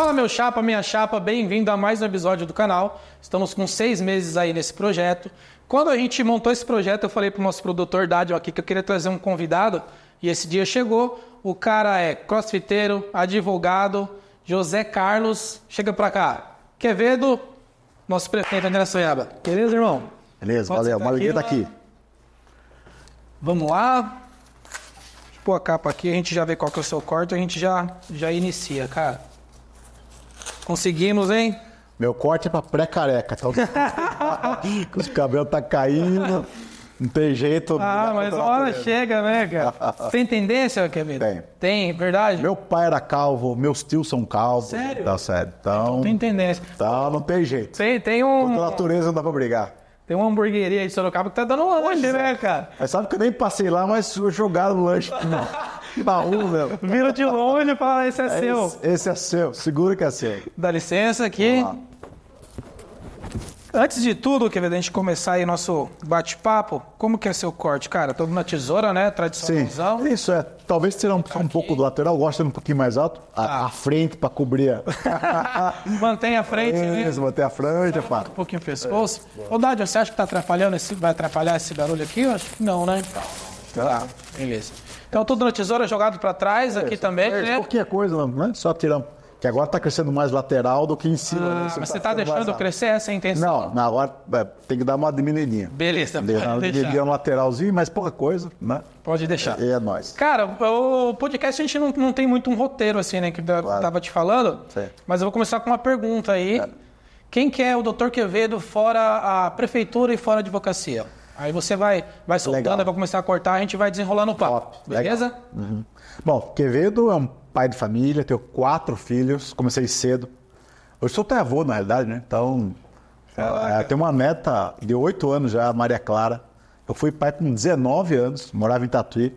Fala meu chapa, minha chapa, bem-vindo a mais um episódio do canal. Estamos com seis meses aí nesse projeto. Quando a gente montou esse projeto, eu falei para o nosso produtor Dádio aqui que eu queria trazer um convidado e esse dia chegou. O cara é crossfiteiro, advogado, José Carlos. Chega para cá. Quevedo, nosso prefeito André Sonhaba. Beleza, irmão? Beleza, Pode valeu. Tá Maravilha tá aqui. Vamos lá. Deixa eu pôr a capa aqui, a gente já vê qual que é o seu corte, a gente já, já inicia, cara. Conseguimos, hein? Meu corte é pra pré-careca. Então... os cabelos tá caindo. Não tem jeito. Ah, mas hora chega, né, cara? tem tendência, Kevin? Tem. Tem, verdade? Meu pai era calvo, meus tios são calvos. Sério? Tá sério. Então, então tem tendência. Então não tem jeito. Tem, tem um... Contra a natureza não dá pra brigar. Tem uma hamburgueria aí de Sorocaba que tá dando um lanche, é. né, cara? Mas sabe que eu nem passei lá, mas jogaram o lanche. Não. baú, meu. Vira de longe e fala, esse é, é seu. Esse, esse, é seu, seguro que é seu. Dá licença aqui. Antes de tudo, quer ver, a gente começar aí nosso bate-papo, como que é seu corte, cara? Todo na tesoura, né? Tradicional. Sim, é isso é. Talvez tirar um, um pouco do lateral, gosta um pouquinho mais alto, a, ah. a frente para cobrir. A... mantém a frente, é, né? Isso, mantém a frente, é Um pouquinho o pescoço. É. Ô, Dádio, você acha que tá atrapalhando esse, vai atrapalhar esse barulho aqui? Eu acho que não, né? Tá. Beleza. Então tudo na tesoura é jogado para trás é, aqui também. É, né? Pouquinha coisa, né? Só tirando. Que agora está crescendo mais lateral do que em cima. Né? Ah, né? Mas tá você está tá deixando vazado. crescer essa é intenção? Não, agora é, tem que dar uma diminuidinha. Beleza, beleza. deixar. um lateralzinho, mas pouca coisa, né? Pode deixar. E é, é nóis. Cara, o podcast a gente não, não tem muito um roteiro assim, né? Que eu claro. tava te falando. Sim. Mas eu vou começar com uma pergunta aí. Quem que é o Dr. Quevedo fora a prefeitura e fora a advocacia? Aí você vai, vai soltando, Legal. vai começar a cortar, a gente vai desenrolando o papo. Top. Beleza? Uhum. Bom, Quevedo é um pai de família, tenho quatro filhos, comecei cedo. Hoje sou até avô, na realidade, né? Então, é, tem uma neta de oito anos já, Maria Clara. Eu fui pai com 19 anos, morava em Tatuí.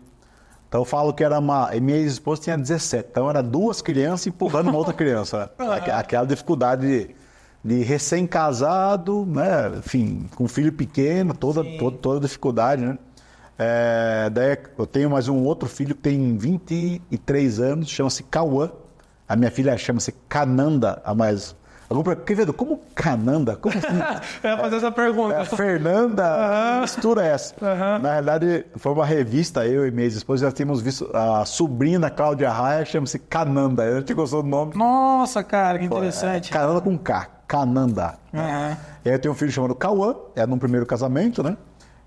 Então eu falo que era uma. e minha ex-esposa tinha 17. Então era duas crianças empurrando uma outra criança. Né? Aquela dificuldade de de recém-casado, né? enfim, com filho pequeno, toda, toda, toda dificuldade, né? É, daí eu tenho mais um outro filho que tem 23 anos, chama-se Cauã. A minha filha chama-se Cananda, a mais. Algum... como Cananda? Como assim? eu ia fazer é, essa pergunta. É, Fernanda, uhum. mistura essa. Uhum. Na realidade, foi uma revista, eu e minha esposa, já tínhamos visto a sobrinha Cláudia Raia, chama-se Cananda. Eu te gostou do nome. Nossa, cara, que é, interessante. Cananda com K. Cananda. É. E aí eu tenho um filho chamado Cauã, é num primeiro casamento, né?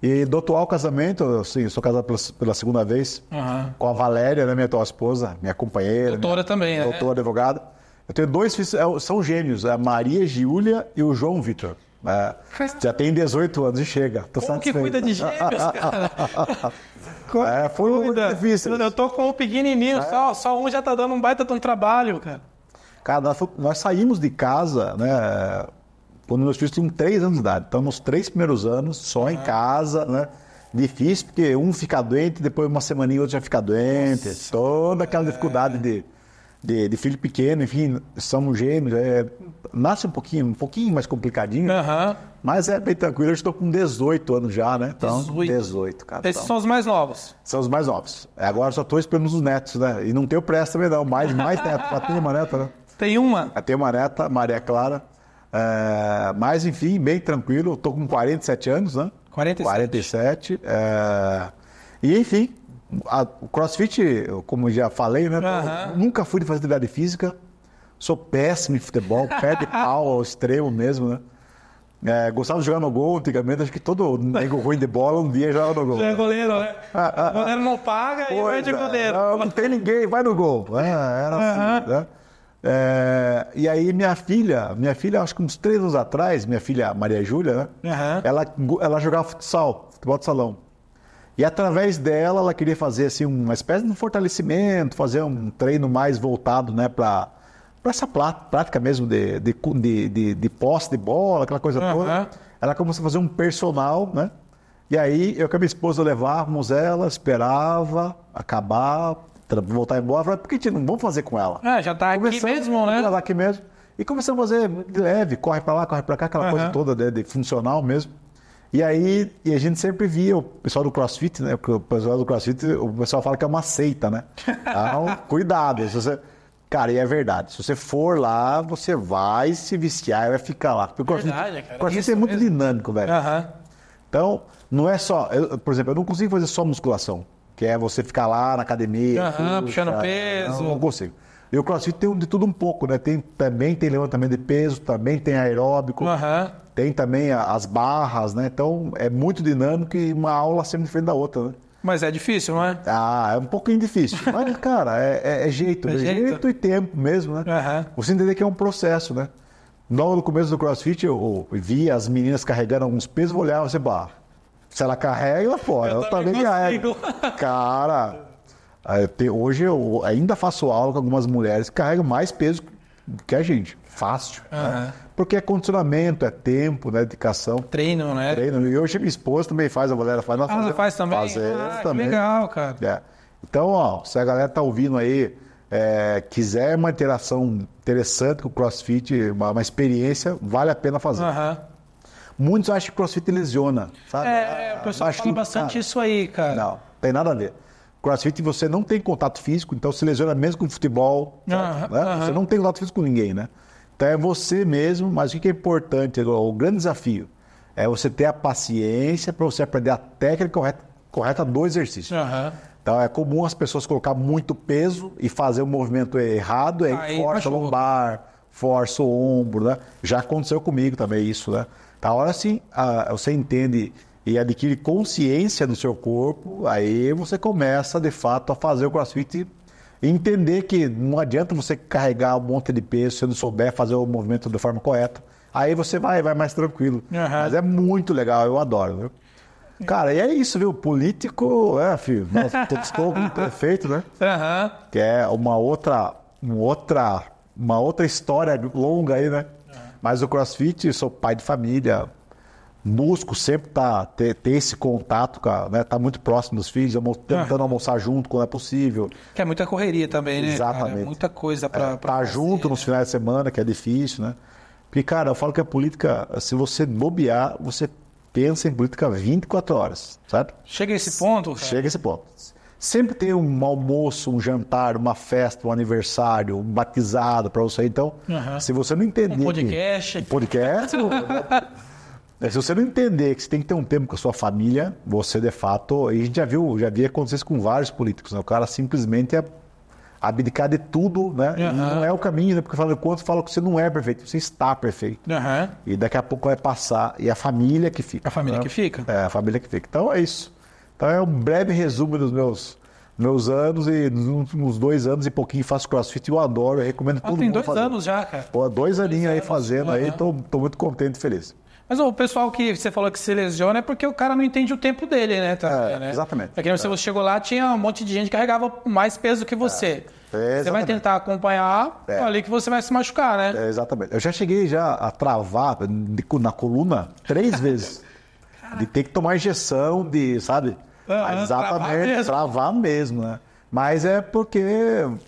E do atual casamento, sim, sou casado pela, pela segunda vez uhum. com a Valéria, né, minha atual esposa, minha companheira. Doutora minha, também, né? Doutora, advogada. Eu tenho dois filhos, é são gêmeos, é a Maria Giulia e o João Vitor. É, já tem 18 anos e chega. Tô Como satisfeito. que cuida de gêmeos, cara? é, foi muito difícil. Eu tô com o um pequenininho, é. só, só um já tá dando um baita de um trabalho, cara. Cara, nós, saímos de casa, né? Quando meus filhos tinham três anos de idade. Então, nos três primeiros anos, só uhum. em ah. casa, né? Difícil, porque um fica doente, depois uma semana e outro já fica doente. Nossa. Toda aquela é. dificuldade de, de, de, filho pequeno, enfim, somos gêmeos. É, nasce um pouquinho, um pouquinho mais complicadinho. Uhum. Mas é bem tranquilo. Eu estou com 18 anos já, né? Então, 18. 18 cara. Esses então, são os mais novos. São os mais novos. É, agora só estou esperando os netos, né? E não tenho pressa também, não. Mais, mais netos. Já tem uma neta, né? Tá? Tem uma. Ah, tem uma neta, Maria Clara. É, mas, enfim, bem tranquilo. Estou com 47 anos, né? 47. 47. É, e, enfim, o crossfit, como já falei, né? Nunca fui de fazer atividade física. Sou péssimo em futebol, pé de pau ao extremo mesmo, né? É, gostava de jogar no gol antigamente, acho que todo nego ruim de bola um dia jogava no gol. Já é goleiro, né? o ah, ah, goleiro não paga e vai de é. goleiro. Não, não tem ninguém, vai no gol. É, era assim, né? É, e aí minha filha, minha filha, acho que uns três anos atrás, minha filha Maria Júlia, né? Uhum. Ela, ela jogava futsal, futebol de salão. E através dela, ela queria fazer assim, uma espécie de um fortalecimento, fazer um treino mais voltado né, para essa prática mesmo de, de, de, de, de posse de bola, aquela coisa uhum. toda. Ela começou a fazer um personal, né? E aí eu com a minha esposa levávamos ela, esperava acabar, voltar embora, falei, por que a gente não vamos fazer com ela? É, já está aqui mesmo, né? Já tá aqui mesmo. E começamos a fazer leve, corre para lá, corre para cá, aquela uhum. coisa toda de, né, de, funcional mesmo. E aí, e a gente sempre via o pessoal do CrossFit, né? Porque o pessoal do CrossFit, o pessoal fala que é uma seita, né? Então, cuidado. Se você... Cara, e é verdade. Se você for lá, você vai se viciar e vai ficar lá. Porque o verdade, CrossFit, né, cara. CrossFit Isso é muito mesmo. dinâmico, velho. Uhum. Então, não é só. Eu, por exemplo, eu não consigo fazer só musculação que é você ficar lá na academia. puxando peso. Não, não consigo. E o crossfit tem de tudo um pouco, né? Tem, também tem levantamento de peso, também tem aeróbico, uhum. tem também as barras, né? Então é muito dinâmico e uma aula sempre diferente da outra, né? Mas é difícil, não é? Ah, é um pouquinho difícil. Mas, cara, é, é, é jeito. É, é jeito. jeito. e tempo mesmo, né? Uhum. Você entender que é um processo, né? Logo no começo do crossfit, eu, eu via as meninas carregando alguns pesos, eu olhava e você, bah, se ela carrega, ela fora. Eu, também carrego. Cara, hoje eu ainda faço aula com algumas mulheres que carregam mais peso que a gente. Fácil. Uhum. Né? Porque é condicionamento, é tempo, né? Dedicação. Treino, né? Treino. E hoje minha esposa também faz, a galera faz. Nós ah, faz também? faz ah, também. legal, cara. É. Então, ó, se a galera tá ouvindo aí, é, quiser uma interação interessante com o CrossFit, uma, uma experiência, vale a pena fazer. Uhum. Muitos acham que crossfit lesiona, sabe? É, é o pessoal fala bastante cara. isso aí, cara. Não, tem nada a ver. Crossfit você não tem contato físico, então se lesiona mesmo com futebol. uh -huh, né? uh -huh. Você não tem contato físico com ninguém, né? Então é você mesmo, mas o que é importante, o grande desafio, é você ter a paciência para você aprender a técnica correta, correta do exercício. Uh -huh. Então é comum as pessoas colocar muito peso e fazer o um movimento errado, aí, aí força a lombar, força o ombro, né? Já aconteceu comigo também isso, né? Tá? hora sim, a, você entende e adquire consciência no seu corpo, aí você começa de fato a fazer o crossfit e entender que não adianta você carregar um monte de peso se você não souber fazer o movimento de forma correta. Aí você vai, vai mais tranquilo. Uhum. Mas é muito legal, eu adoro. Viu? Cara, e é isso, viu? Político, é, filho, nossa, estou perfeito, né? Uhum. Que é uma outra, uma outra, uma outra história longa aí, né? Mas o crossfit, sou pai de família, busco sempre tá, ter, ter esse contato, cara, né? Tá muito próximo dos filhos, almo tentando ah. almoçar junto quando é possível. Que é muita correria também, né? Exatamente. É Muita coisa para. É, tá junto nos finais de semana, que é difícil, né? Porque, cara, eu falo que a política, se você bobear, você pensa em política 24 horas, certo? Chega esse ponto? Cara. Chega esse ponto sempre tem um almoço, um jantar, uma festa, um aniversário, um batizado para você. Então, uhum. se você não entender. Um podcast. Que, um podcast. se você não entender que você tem que ter um tempo com a sua família, você de fato. E a gente já viu, já via acontecer isso com vários políticos. Né? O cara simplesmente é abdicar de tudo, né? Uhum. não é o caminho, né? Porque falando quanto fala que você não é perfeito, você está perfeito. Uhum. E daqui a pouco vai passar. E a família que fica. A família né? que fica. É, a família que fica. Então é isso. Então é um breve resumo dos meus, meus anos e nos últimos dois anos e pouquinho faço crossfit. Eu adoro, eu recomendo ah, todo tem mundo. Tem dois fazer. anos já, cara. Pô, dois, dois aninhos anos. aí fazendo aí, tô, tô muito contente e feliz. Mas o pessoal que você falou que se lesiona é porque o cara não entende o tempo dele, né? Tá, é, né? Exatamente. Porque é. você é. chegou lá, tinha um monte de gente que carregava mais peso do que você. É, você vai tentar acompanhar é. ali que você vai se machucar, né? É, exatamente. Eu já cheguei já a travar na coluna três vezes. Caraca. de ter que tomar injeção, de, sabe? Ah, Exatamente, travar mesmo. travar mesmo, né? Mas é porque.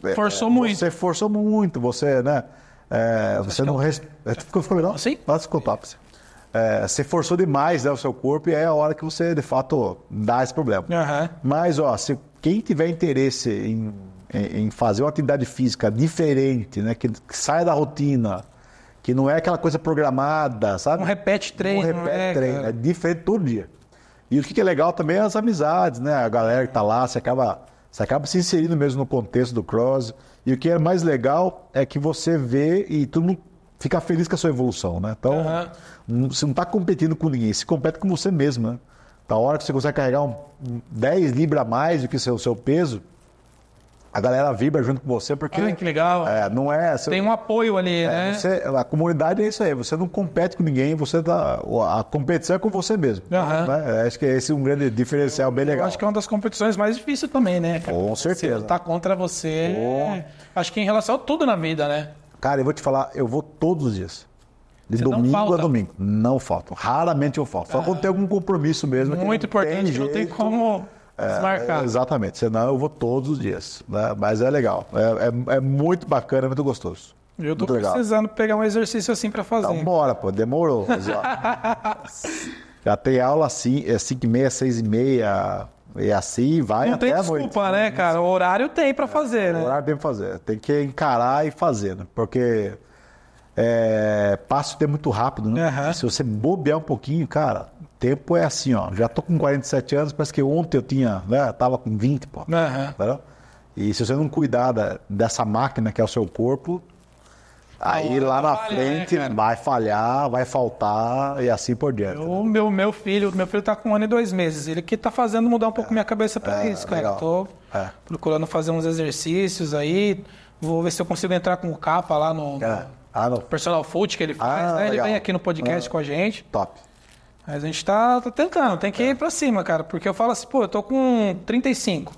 É, forçou é, muito. Você forçou muito, você, né? É, você não. Res... É, ficou, ficou melhor? Sim. Nossa, ficou papo. É, você forçou demais né, o seu corpo e é a hora que você, de fato, dá esse problema. Uhum. Mas, ó, se quem tiver interesse em, em, em, fazer uma atividade física diferente, né, que, que saia da rotina, que não é aquela coisa programada, sabe? Um repete treino. Um repete é, treino. É diferente todo dia. E o que é legal também é as amizades, né? A galera que tá lá, você acaba, você acaba se inserindo mesmo no contexto do cross. E o que é mais legal é que você vê e todo mundo fica feliz com a sua evolução, né? Então, uhum. você não tá competindo com ninguém, você compete com você mesmo, né? Da hora que você consegue carregar um, 10 libras a mais do que o seu, seu peso, a galera vibra junto com você, porque. Ai, que legal. É, não é. Você, Tem um apoio ali, é, né? Você, a comunidade é isso aí. Você não compete com ninguém, você tá, a competição é com você mesmo. Uhum. Né? É, acho que esse é um grande diferencial bem legal. acho que é uma das competições mais difíceis também, né? Com certeza. Você tá contra você. Oh. Acho que em relação a tudo na vida, né? Cara, eu vou te falar, eu vou todos os dias. De você domingo a domingo. Não falto. Raramente eu falto. Só ah. quando tem algum compromisso mesmo. Muito importante, não tem como Desmarcar. É, exatamente, senão eu vou todos os dias. Né? Mas é legal, é, é, é muito bacana, é muito gostoso. Eu tô muito precisando legal. pegar um exercício assim para fazer. Então, bora, pô, demorou. Já tem aula assim, é 5 e meia, 6 e meia, e assim vai Não até a noite. Não tem desculpa, né, cara? O horário tem para é, fazer, né? O horário tem para fazer. Tem que encarar e fazer, né? Porque é, passa o tempo muito rápido, né? Uhum. Se você bobear um pouquinho, cara, tempo é assim, ó. Já tô com 47 anos, parece que ontem eu tinha, né? Tava com 20, pô. Uhum. e se você não cuidar da, dessa máquina que é o seu corpo, Aí tá lá tá na né, frente né, vai falhar, vai faltar e assim por diante. O né? meu, meu filho, meu filho tá com um ano e dois meses. Ele que tá fazendo mudar um pouco é, minha cabeça para é, isso, cara. Legal. Tô é. procurando fazer uns exercícios aí. Vou ver se eu consigo entrar com o capa lá no, é. Ah, não. Personal foot que ele ah, faz, ah, né? Ele legal. vem aqui no podcast ah, com a gente. Top. Mas a gente tá, tá tentando, tem que é. ir pra cima, cara. Porque eu falo assim, pô, eu tô com 35.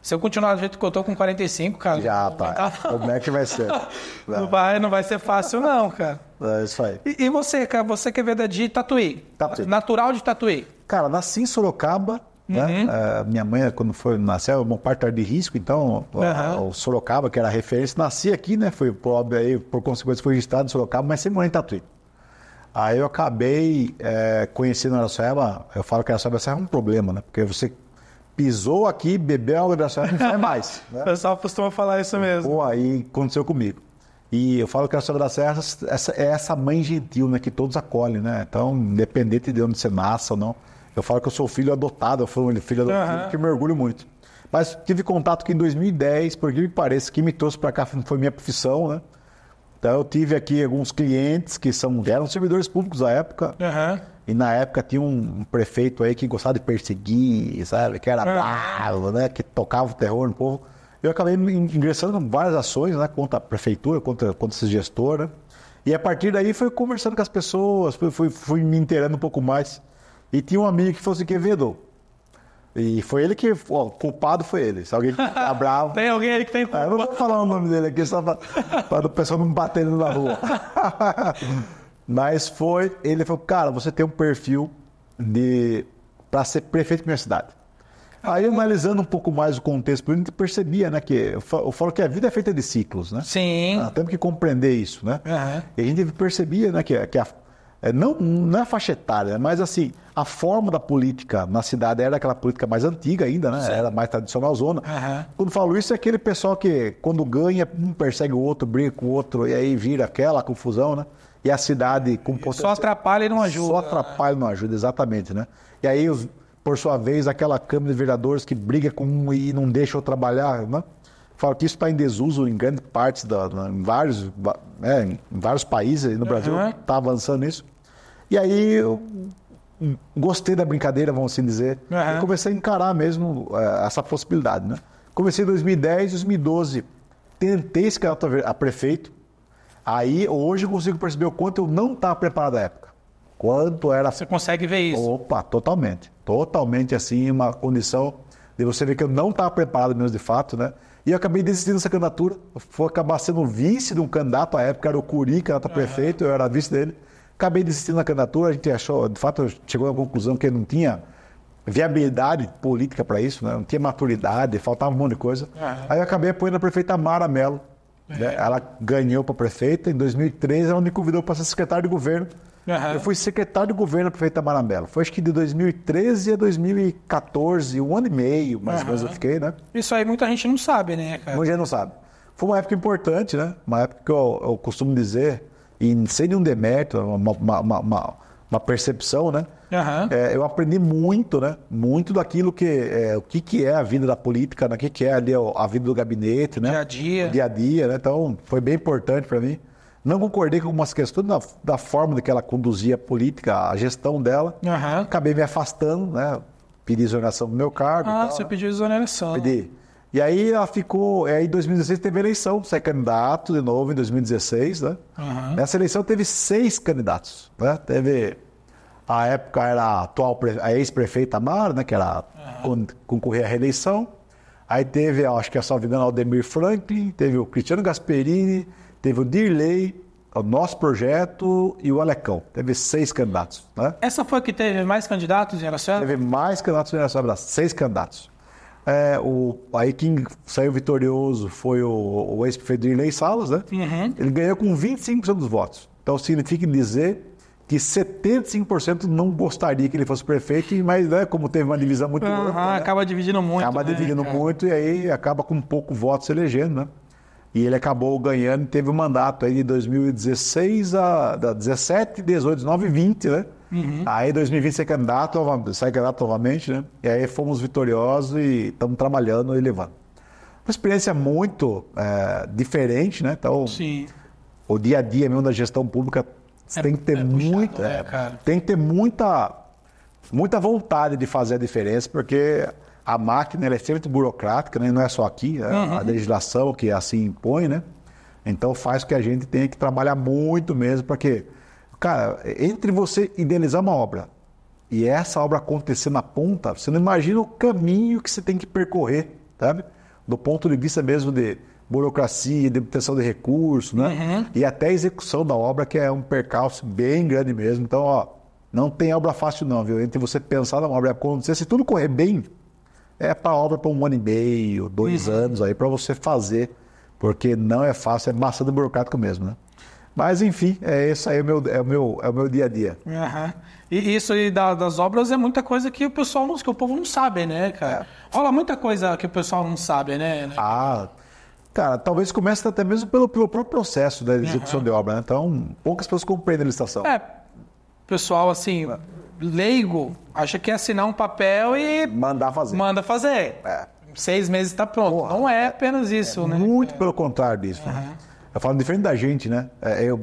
Se eu continuar do jeito que eu tô com 45, cara. Já, pá. Como é que vai ser? não, vai, não vai ser fácil, não, cara. É, é isso aí. E, e você, cara, você quer ver de Tatuí? Tatuí. Natural de Tatuí? Cara, nasci em Sorocaba, né? Uhum. Ah, minha mãe, quando foi nasceu, meu parto tá parte de risco, então uhum. o Sorocaba, que era referência, nasci aqui, né? Foi pobre aí, por consequência, foi registrado em Sorocaba, mas sempre morei em Tatuí. Aí eu acabei é, conhecendo a Araçoeba, eu falo que a Araçoeba é um problema, né? Porque você pisou aqui, bebeu água da Araçoeba não sai mais. Né? o pessoal costuma falar isso mesmo. Pô, aí aconteceu comigo. E eu falo que a Senhora da Serra é essa, é essa mãe gentil, né? Que todos acolhem, né? Então, independente de onde você nasce ou não. Eu falo que eu sou filho adotado, eu fui filho adotado, uhum. que me orgulho muito. Mas tive contato que em 2010, por que me parece que me trouxe para cá foi minha profissão, né? Então eu tive aqui alguns clientes que são, eram servidores públicos à época. Uhum. E na época tinha um prefeito aí que gostava de perseguir, sabe? Que era uhum. bravo, né? Que tocava o terror no povo. Eu acabei ingressando em várias ações, né? Contra a prefeitura, contra, contra esse gestor, né? E a partir daí fui conversando com as pessoas, fui, fui, fui me inteirando um pouco mais. E tinha um amigo que fosse assim, vendedor. E foi ele que. Ó, culpado foi ele. Se alguém tá bravo. tem alguém aí que tem culpa. É, eu não vou falar o nome dele aqui só para o pessoal não bater ele na rua. Mas foi. Ele falou: Cara, você tem um perfil de para ser prefeito da minha cidade. Aí, analisando um pouco mais o contexto a gente percebia, né, que eu falo que a vida é feita de ciclos, né? Sim. Ah, temos que compreender isso, né? Uhum. E a gente percebia, né, que, que a é, não, não é faixa etária, né? mas assim, a forma da política na cidade era aquela política mais antiga ainda, né? Sim. Era mais tradicional zona. Uhum. Quando falo isso, é aquele pessoal que quando ganha, um persegue o outro, briga com o outro, e aí vira aquela confusão, né? E a cidade com potencial. Só atrapalha e não ajuda. Só atrapalha e não ajuda, exatamente, né? E aí, os, por sua vez, aquela Câmara de Vereadores que briga com um e não deixa eu trabalhar, né? Falo que isso está em desuso em grande parte, da, em, vários, é, em vários países, no Brasil está uhum. avançando isso. E aí eu gostei da brincadeira, vamos assim dizer, uhum. e comecei a encarar mesmo é, essa possibilidade. Né? Comecei em 2010, 2012, tentei se a prefeito, aí hoje eu consigo perceber o quanto eu não estava preparado à época. Quanto era. Você consegue ver isso? Opa, totalmente. Totalmente assim, uma condição de você ver que eu não estava preparado mesmo de fato, né? E eu acabei desistindo dessa candidatura. Foi acabar sendo vice de um candidato à época, era o Curi, candidato prefeito, eu era vice dele. Acabei desistindo da candidatura, a gente achou, de fato, chegou à conclusão que não tinha viabilidade política para isso, né? não tinha maturidade, faltava um monte de coisa. Aí eu acabei apoiando a prefeita Mara Mello. Né? É. Ela ganhou para prefeita, em 2003 ela me convidou para ser secretário de governo. Uhum. Eu fui secretário de governo do prefeito Tamara Foi acho que de 2013 a 2014, um ano e meio, mais ou menos eu fiquei, né? Isso aí muita gente não sabe, né, cara? Muita gente não sabe. Foi uma época importante, né? Uma época que eu, eu costumo dizer, e sem nenhum demérito, uma, uma, uma, uma percepção, né? Uhum. É, eu aprendi muito, né? Muito daquilo que é, o que, que é a vida da política, né? o que, que é ali a vida do gabinete, né? Dia a dia. O dia a dia, né? Então foi bem importante para mim. Não concordei com algumas questões da, da forma que ela conduzia a política, a gestão dela. Uhum. Acabei me afastando, né? Pedi exoneração do meu cargo. Ah, tal, você né? pediu exoneração. Pedi. E aí ela ficou. Aí em 2016 teve eleição, você é candidato de novo em 2016, né? Uhum. Nessa eleição teve seis candidatos. Né? Teve. A época era a atual a ex-prefeita Mara, né? Que era uhum. concorrer à reeleição. Aí teve, acho que é só o Aldemir Franklin, teve o Cristiano Gasperini, Teve o Dirley, o nosso projeto e o Alecão. Teve seis candidatos. Né? Essa foi que teve mais candidatos em Araçoiaba? Teve mais candidatos em Araçoiaba, seis candidatos. É, o, aí quem saiu vitorioso foi o, o ex-prefeito Dirley Salas, né? Uhum. Ele ganhou com 25% dos votos. Então significa dizer que 75% não gostaria que ele fosse prefeito, mas né, como teve uma divisão muito uhum, boa, né? Acaba né? dividindo muito. Acaba né, dividindo cara? É. muito e aí acaba com pouco voto se elegendo, né? E ele acabou ganhando e teve o um mandato aí de 2016 a da 17, 18, 19 e 20, né? Uhum. Aí 2020 você é candidato, sai é candidato novamente, né? E aí fomos vitoriosos e estamos trabalhando e levando. Uma experiência muito é, diferente, né? Então, Sim. o dia a dia mesmo da gestão pública é, tem que ter é muito, é, tem que ter muita muita vontade de fazer a diferença, porque a máquina é extremamente burocrática, né? não é só aqui, é uhum. a legislação que assim impõe, né? Então faz com que a gente tenha que trabalhar muito mesmo, porque, cara, entre você idealizar uma obra e essa obra acontecer na ponta, você não imagina o caminho que você tem que percorrer, sabe? Do ponto de vista mesmo de burocracia, de obtenção de recursos, né? Uhum. E até a execução da obra, que é um percalço bem grande mesmo. Então, ó, não tem obra fácil não, viu? Entre você pensar na obra e acontecer, se tudo correr bem, é para obra para um ano e meio, dois uhum. anos aí para você fazer, porque não é fácil, é bastante burocrático mesmo, né? Mas enfim, é esse aí é o meu, é o meu, é o meu dia a dia. Uhum. E isso aí das obras é muita coisa que o pessoal não, que o povo não sabe, né, cara? É. Rola muita coisa que o pessoal não sabe, né? né? Ah, cara, talvez comece até mesmo pelo, pelo próprio processo da execução uhum. de obra, né? Então, poucas pessoas compreendem a licitação. É, pessoal, assim, leigo acha que é assinar um papel e. Mandar fazer. Manda fazer. É. Seis meses está pronto. Porra, não é apenas isso, é né? Muito é. pelo contrário disso. Uhum. Eu falo diferente da gente, né? É, eu,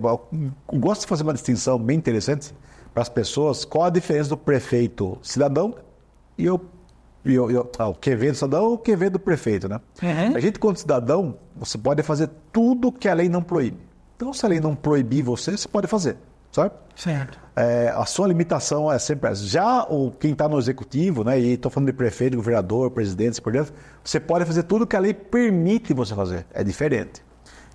gosto de fazer uma distinção bem interessante para as pessoas. Qual a diferença do prefeito cidadão e o e eu, eu, ah, o QV do cidadão ou o QV do prefeito, né? Uhum. A gente, como cidadão, você pode fazer tudo que a lei não proíbe. Então, se a lei não proibir você, você pode fazer. Certo. É, a sua limitação é sempre essa. Já o, quem está no executivo, né, e estou falando de prefeito, governador, presidente, por dentro, você pode fazer tudo que a lei permite você fazer. É diferente.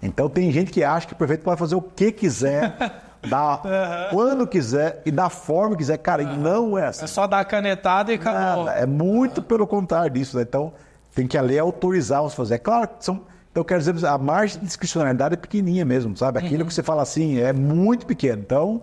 Então tem gente que acha que o prefeito pode fazer o que quiser, da, quando quiser e da forma que quiser. Cara, e não é assim. É só dar a canetada e acabou. Nada, é muito pelo contrário disso. Né? Então tem que a lei autorizar você fazer. É claro que são então, quero dizer, a margem de discricionalidade é pequenininha mesmo, sabe? Aquilo uhum. que você fala assim é muito pequeno. Então,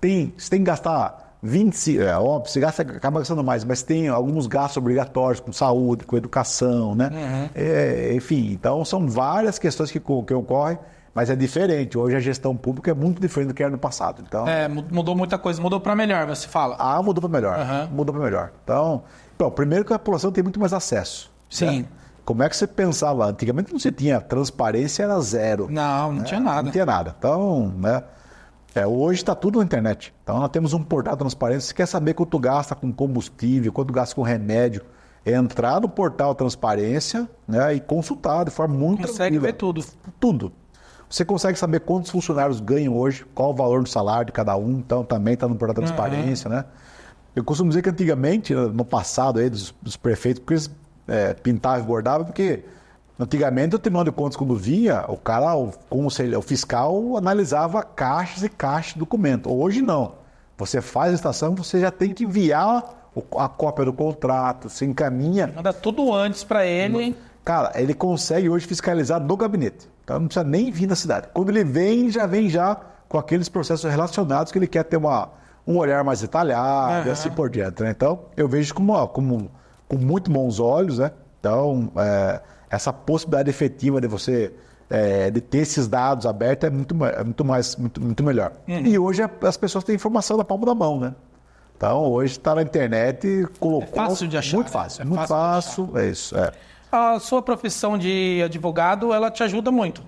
tem, você tem que gastar 25, é, é óbvio, você gasta, acaba gastando mais, mas tem alguns gastos obrigatórios com saúde, com educação, né? Uhum. É, enfim, então são várias questões que, que ocorrem. Mas é diferente. Hoje a gestão pública é muito diferente do que era no passado. Então, é, mudou muita coisa. Mudou para melhor, você fala. Ah, mudou para melhor. Uhum. Mudou para melhor. Então, primeiro que a população tem muito mais acesso. Sim. Né? Como é que você pensava? Antigamente não se tinha transparência, era zero. Não, não né? tinha nada. Não tinha nada. Então, né? É, hoje está tudo na internet. Então nós temos um portal de transparência. Você quer saber quanto gasta com combustível, quanto gasta com remédio? É entrar no portal Transparência né, e consultar de forma muito Consegue tranquila. ver tudo. Tudo. Você consegue saber quantos funcionários ganham hoje, qual o valor do salário de cada um, então também está no portal Transparência, uhum. né? Eu costumo dizer que antigamente, no passado aí, dos, dos prefeitos, porque eles é, pintava e bordava, porque antigamente o Tribunal de Contas, quando vinha, o cara, o, conselho, o fiscal, analisava caixas e caixas de documento. Hoje não. Você faz a estação, você já tem que enviar a cópia do contrato, se encaminha. Manda tudo antes para ele. Cara, ele consegue hoje fiscalizar no gabinete. Então não precisa nem vir na cidade. Quando ele vem, já vem já com aqueles processos relacionados que ele quer ter uma, um olhar mais detalhado uhum. e assim por diante. Né? Então, eu vejo como, como com muito bons olhos, né? Então, é, essa possibilidade efetiva de você é, de ter esses dados abertos é muito, é muito mais muito, muito melhor. Uhum. E hoje as pessoas têm informação na palma da mão, né? Então, hoje está na internet, colocou. É fácil de achar. Muito né? fácil. É muito fácil, fácil é isso. É. A sua profissão de advogado, ela te ajuda muito.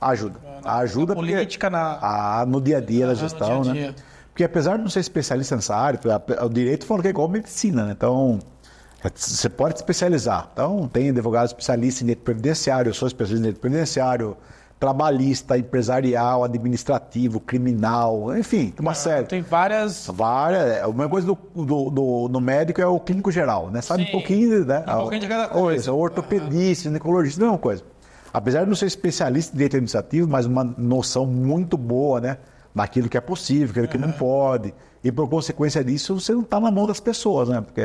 Ajuda. Na ajuda na política, na... Ah, no dia a dia da ah, gestão, dia né? -dia. né? Porque apesar de não ser especialista nessa área, o direito falou que é igual medicina, né? Então, você pode especializar. Então, tem advogado especialista em direito previdenciário, eu sou especialista em direito previdenciário, trabalhista, empresarial, administrativo, criminal, enfim, uma ah, série. Tem várias. Várias. É, a mesma coisa do, do, do, do, médico é o clínico geral, né? Sabe Sim. um pouquinho, né? Um ah, pouquinho de cada coisa. Isso, ortopedista, ginecologista, mesma coisa. Apesar de não ser especialista em direito administrativo, mas uma noção muito boa, né? Daquilo que é possível, daquilo que não pode. E por consequência disso, você não está na mão das pessoas, né? Porque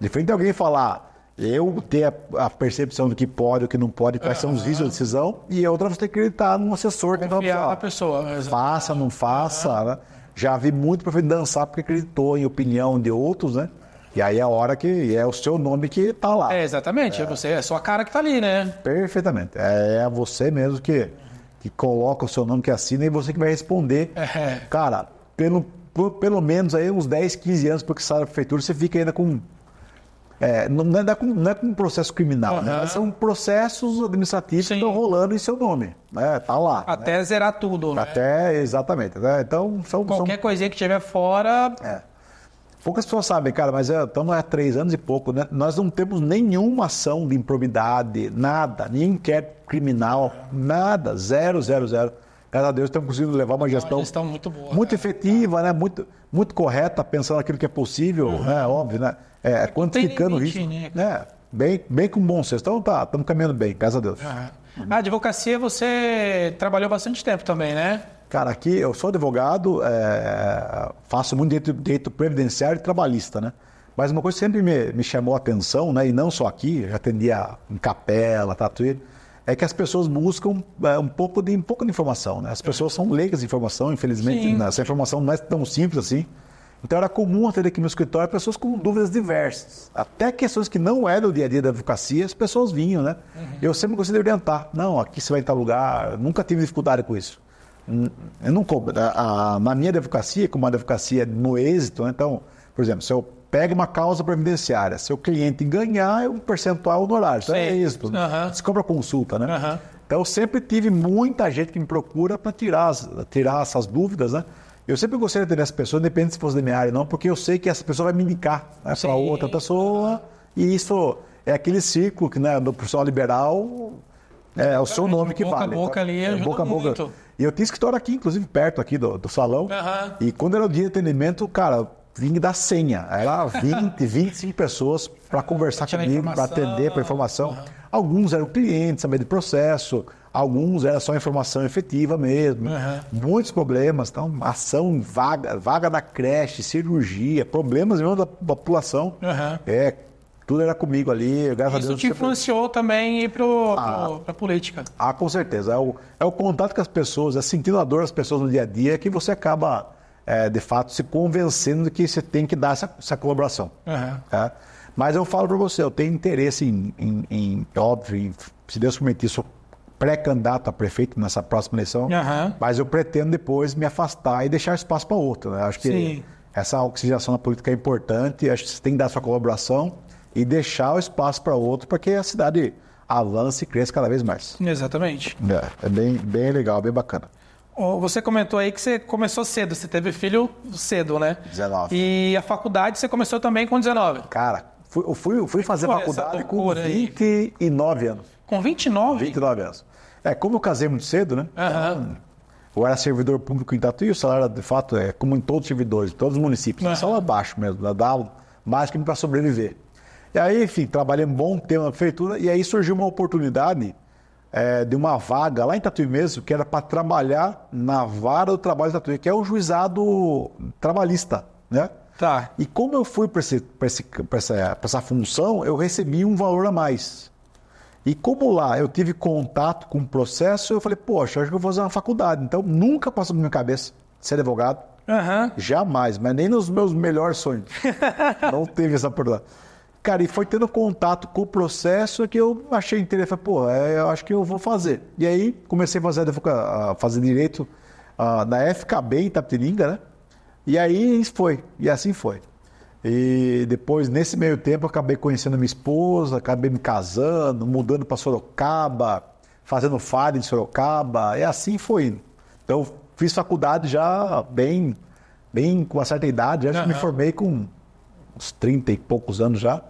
Diferente de alguém falar, eu ter a, percepção do que pode, o que não pode, quais são os riscos de decisão, e outra você tem que acreditar num assessor que é Confiar vai pessoa, né? exatamente. faça, não faça. Né? Já vi muito prefeito dançar porque acreditou em opinião de outros, né? E aí é a hora que é o seu nome que está lá. É, exatamente, é, é. você, é a sua cara que está ali, né? Perfeitamente. É, é você mesmo que, que coloca o seu nome, que assina, e você que vai responder. Cara, pelo, pelo menos aí uns 10, 15 anos, porque sai da prefeitura, você fica ainda com é, não, é com, não é com um processo criminal, uhum. né? são processos administrativos Sim. que estão rolando em seu nome. Né? Tá lá. Né? Até né? zerar tudo, né? Até, exatamente. Né? Então, são, Qualquer são... coisinha que tiver fora. É. Poucas pessoas sabem, cara, mas é, estamos há é três anos e pouco, né? Nós não temos nenhuma ação de improbidade, nada, nenhum inquérito criminal, nada, zero, zero, zero graças a Deus, estamos conseguindo levar uma gestão, uma gestão muito, boa, muito efetiva, né? muito, muito correta, pensando naquilo que é possível, uhum. né? óbvio, né? É, é quantificando limite, o risco. Né? né? Bem, bem com bom senso. Então tá, estamos caminhando bem, graças a Deus. Uhum. A advocacia você trabalhou bastante tempo também, né? Cara, aqui eu sou advogado, é, faço muito direito, direito previdenciário e trabalhista, né? Mas uma coisa sempre me, me chamou a atenção, né? E não só aqui, já atendia em capela, tatuí. Tá, é que as pessoas buscam é, um pouco de um pouco de informação, né? As pessoas são leigas de informação, infelizmente, né? essa informação não é tão simples assim. Então era comum ter aqui no escritório pessoas com dúvidas diversas, até questões que não eram é do dia a dia da advocacia, as pessoas vinham, né? Uhum. Eu sempre gostei de orientar. Não, aqui você vai em tal lugar, nunca tive dificuldade com isso. Hum, eu não compro. na minha advocacia, como a advocacia é no êxito, né? então, por exemplo, se eu pega uma causa previdenciária. Seu cliente ganhar é um percentual honorário. Então é isso. Uhum. Você compra consulta, né? Uhum. Então eu sempre tive muita gente que me procura para tirar, tirar essas dúvidas, né? Eu sempre gostaria de ter essa pessoa, independente se fosse da minha área ou não, porque eu sei que essa pessoa vai me indicar né, para outra pessoa. E isso é aquele ciclo que, né, do pessoal liberal, é, é o seu nome que boca vale. Boca a boca ali, é, boca a boca. E eu tinha escritório aqui, inclusive, perto aqui do, do salão. Uhum. E quando era o dia de atendimento, cara, vim da senha. Era 20, 25 pessoas para conversar pra comigo, para atender, para informação. Uhum. Alguns eram clientes, também de processo, alguns era só informação efetiva mesmo. Uhum. Muitos problemas, então, ação, vaga, vaga na creche, cirurgia, problemas mesmo da população. Uhum. É, tudo era comigo ali, graças Isso a Deus. Isso te influenciou sempre... também para ah, a política. Ah, com certeza. É o, é o contato com as pessoas, é sentindo a dor das pessoas no dia a dia que você acaba é, de fato, se convencendo de que você tem que dar essa, essa colaboração. Uhum. Tá? Mas eu falo para você, eu tenho interesse em, em, em óbvio, em, se Deus permitir, sou pré-candidato a prefeito nessa próxima eleição, uhum. mas eu pretendo depois me afastar e deixar espaço para outro. Né? Acho que Sim. essa oxigenação na política é importante, acho que você tem que dar sua colaboração e deixar o espaço para outro, porque a cidade avance e cresça cada vez mais. Exatamente. É, é bem, bem legal, bem bacana. Você comentou aí que você começou cedo, você teve filho cedo, né? 19. E a faculdade você começou também com 19. Cara, fui, eu fui, eu fui fazer faculdade com 29 aí? anos. Com 29? 29 anos. É, como eu casei muito cedo, né? Uhum. eu era servidor público em Tatuí, o salário, de fato, é como em todos os servidores, em todos os municípios. Uhum. Salário baixo mesmo, né? dá mais que para sobreviver. E aí, enfim, trabalhei um bom tempo na prefeitura e aí surgiu uma oportunidade é, de uma vaga lá em Tatuí mesmo, que era para trabalhar na vara do trabalho de Tatuí, que é o juizado trabalhista, né? Tá. E como eu fui para essa, essa função, eu recebi um valor a mais. E como lá eu tive contato com o processo, eu falei, poxa, acho que eu vou fazer uma faculdade. Então, nunca passou na minha cabeça ser advogado. Uhum. Jamais, mas nem nos meus melhores sonhos. Não teve essa oportunidade. Cara, e foi tendo contato com o processo que eu achei interessante. Pô, é, eu acho que eu vou fazer. E aí comecei a fazer, a fazer direito uh, na FKB em Itapetininga, né? E aí foi. E assim foi. E depois, nesse meio tempo, eu acabei conhecendo minha esposa, acabei me casando, mudando para Sorocaba, fazendo fad de Sorocaba, e assim foi Então, fiz faculdade já bem, bem com uma certa idade, acho uhum. que me formei com uns 30 e poucos anos já.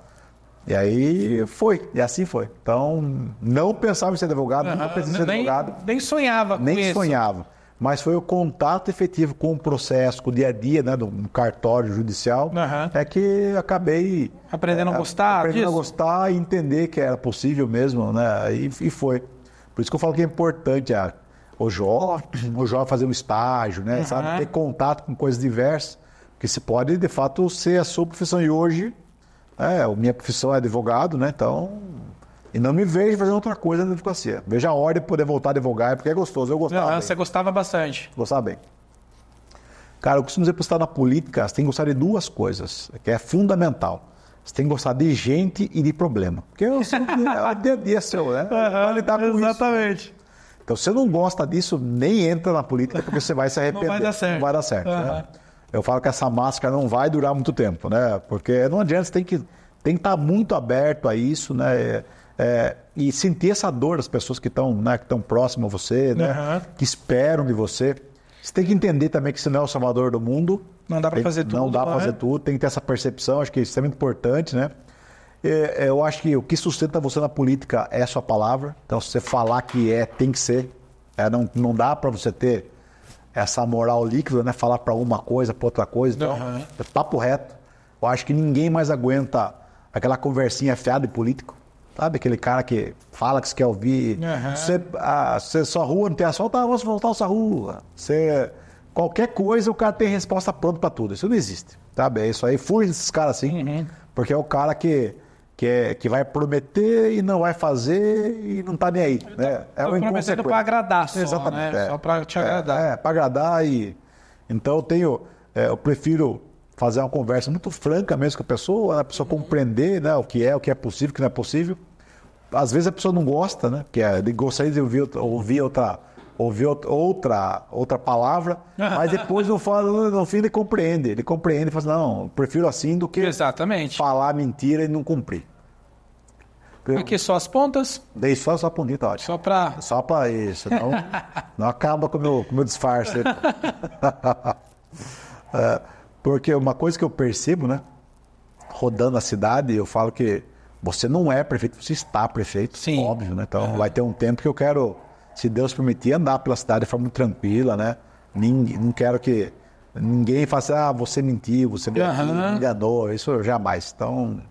E aí foi, e assim foi. Então, não pensava em ser advogado, uhum. nunca pensei em ser nem, advogado. Nem sonhava com nem isso. Nem sonhava. Mas foi o contato efetivo com o processo, com o dia a dia, né, do cartório judicial, uhum. é que acabei. Aprendendo é, a gostar Aprendendo disso. a gostar e entender que era possível mesmo, né? E, e foi. Por isso que eu falo que é importante a, ah, o jovem, o jovem fazer um estágio, né? Uhum. Sabe? Ter contato com coisas diversas, que se pode, de fato, ser a sua profissão. E hoje é, a minha profissão é advogado, né? Então. E não me vejo fazendo outra coisa na advocacia. Veja a hora de poder voltar a advogar, porque é gostoso. Eu gostava. Não, bem. Você gostava bastante. Gostava bem. Cara, eu costumo dizer para estar na política, você tem que gostar de duas coisas, que é fundamental. Você tem que gostar de gente e de problema. Porque eu, é o dia a dia seu, né? Uhum, lidar com exatamente. Isso. Então, se você não gosta disso, nem entra na política, porque você vai se arrepender. Não vai dar certo. Não vai dar certo. Uhum. Né? Eu falo que essa máscara não vai durar muito tempo, né? Porque não adianta, você tem que tem que estar tá muito aberto a isso, né? É, é, e sentir essa dor das pessoas que estão né, que estão próximas a você, né? Uhum. Que esperam de você. Você tem que entender também que você não é o salvador do mundo. Não dá para fazer tudo. Não dá para é. fazer tudo. Tem que ter essa percepção. Acho que isso é muito importante, né? É, eu acho que o que sustenta você na política é a sua palavra. Então, se você falar que é, tem que ser. É, não, não dá para você ter essa moral líquida, né? Falar para uma coisa, para outra coisa. Então, uhum. é papo reto. Eu acho que ninguém mais aguenta aquela conversinha fiada de político. Sabe, aquele cara que fala que você quer ouvir. Uhum. Você, a ah, você sua rua não tem asfalto, ah, vamos voltar a sua rua. Você, qualquer coisa, o cara tem resposta pronta para tudo. Isso não existe. Sabe? É isso aí, fuja desses caras assim. Uhum. Porque é o cara que que, é, que vai prometer e não vai fazer e não está nem aí. Então, né? É uma prometendo para agradar só, Exatamente, né? é, Só para te agradar. É, é para agradar e... Então eu tenho... É, eu prefiro fazer uma conversa muito franca mesmo com a pessoa, a pessoa uhum. compreender né, o que é, o que é possível, o que não é possível. Às vezes a pessoa não gosta, né? Porque é, gostaria de ouvir, ouvir outra ouvir outra, outra palavra, mas depois no, no fim ele compreende. Ele compreende e fala assim, não, prefiro assim do que Exatamente. falar mentira e não cumprir. Aqui só as pontas? Dei só, a pontinha, tá ótimo. Só para... Só isso, não, não acaba com o meu, com meu disfarce. é, porque uma coisa que eu percebo, né? Rodando a cidade, eu falo que você não é prefeito, você está prefeito, Sim. óbvio, né? Então vai ter um tempo que eu quero se Deus permitir, andar pela cidade de forma tranquila, né? Ninguém, não quero que ninguém faça, ah, você mentiu, você me enganou, isso jamais. Então,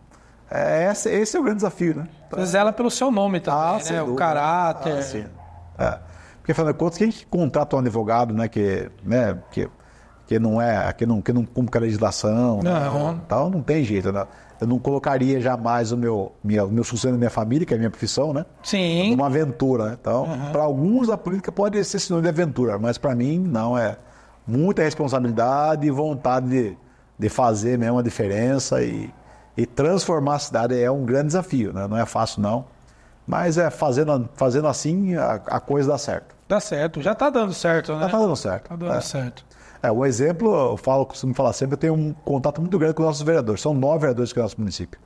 é, esse, esse, é o grande desafio, né? Pra... Você zela pelo seu nome também, ah, né? O caráter. Ah, sim. É. Porque, afinal de contas, quem contrata um advogado, né, que, né, que, que não é, que não, que não cumpre a legislação, né? não, né? então não tem jeito, né? eu não colocaria jamais o meu, minha, o meu sucesso na minha família, que é a minha profissão, né? Sim. Uma aventura. Né? Então, uhum. para alguns, a política pode ser sinônimo de aventura, mas para mim, não. É muita responsabilidade e vontade de, de fazer mesmo a diferença e, e transformar a cidade. É um grande desafio, né? Não é fácil, não. Mas é fazendo, fazendo assim, a, a coisa dá certo. Dá certo. Já está dando certo, né? Já está dando certo. Está dando é. certo. É, o exemplo, eu falo, costumo falar sempre, eu tenho um contato muito grande com nossos vereadores. São nove vereadores que nosso município.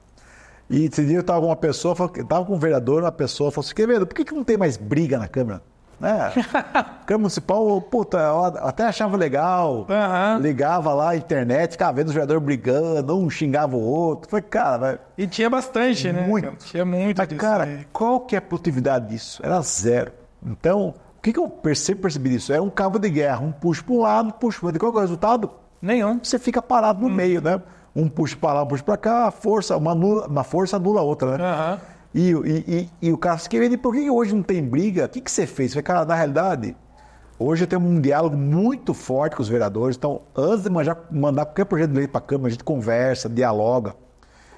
E esse dia eu estava com uma pessoa, estava com um vereador, uma pessoa falou assim, Quevedo, por que, que não tem mais briga na Câmara? né? Câmara Municipal, puta, eu até achava legal. Uhum. Ligava lá a internet, ficava vendo os vereadores brigando, um xingava o outro. foi cara, vai... E tinha bastante, né? muito. né? Tinha muito Mas, disso, Cara, né? qual que é a produtividade disso? Era zero. Então, o que, que eu percebi, percebi disso? É um cabo de guerra, um puxo para um lado, puxo para outro. Qual é o resultado? Nenhum. Você fica parado no hum. meio, né? Um puxa para lá, um puxa para cá, a força, uma, nula, uma força anula a outra, né? Uhum. E, e, e, e, o cara se querendo, por que hoje não tem briga? O que, que você fez? Falei, cara, na realidade, hoje eu tenho um diálogo muito forte com os vereadores, então antes de mandar, mandar qualquer projeto de lei para a Câmara, a gente conversa, dialoga.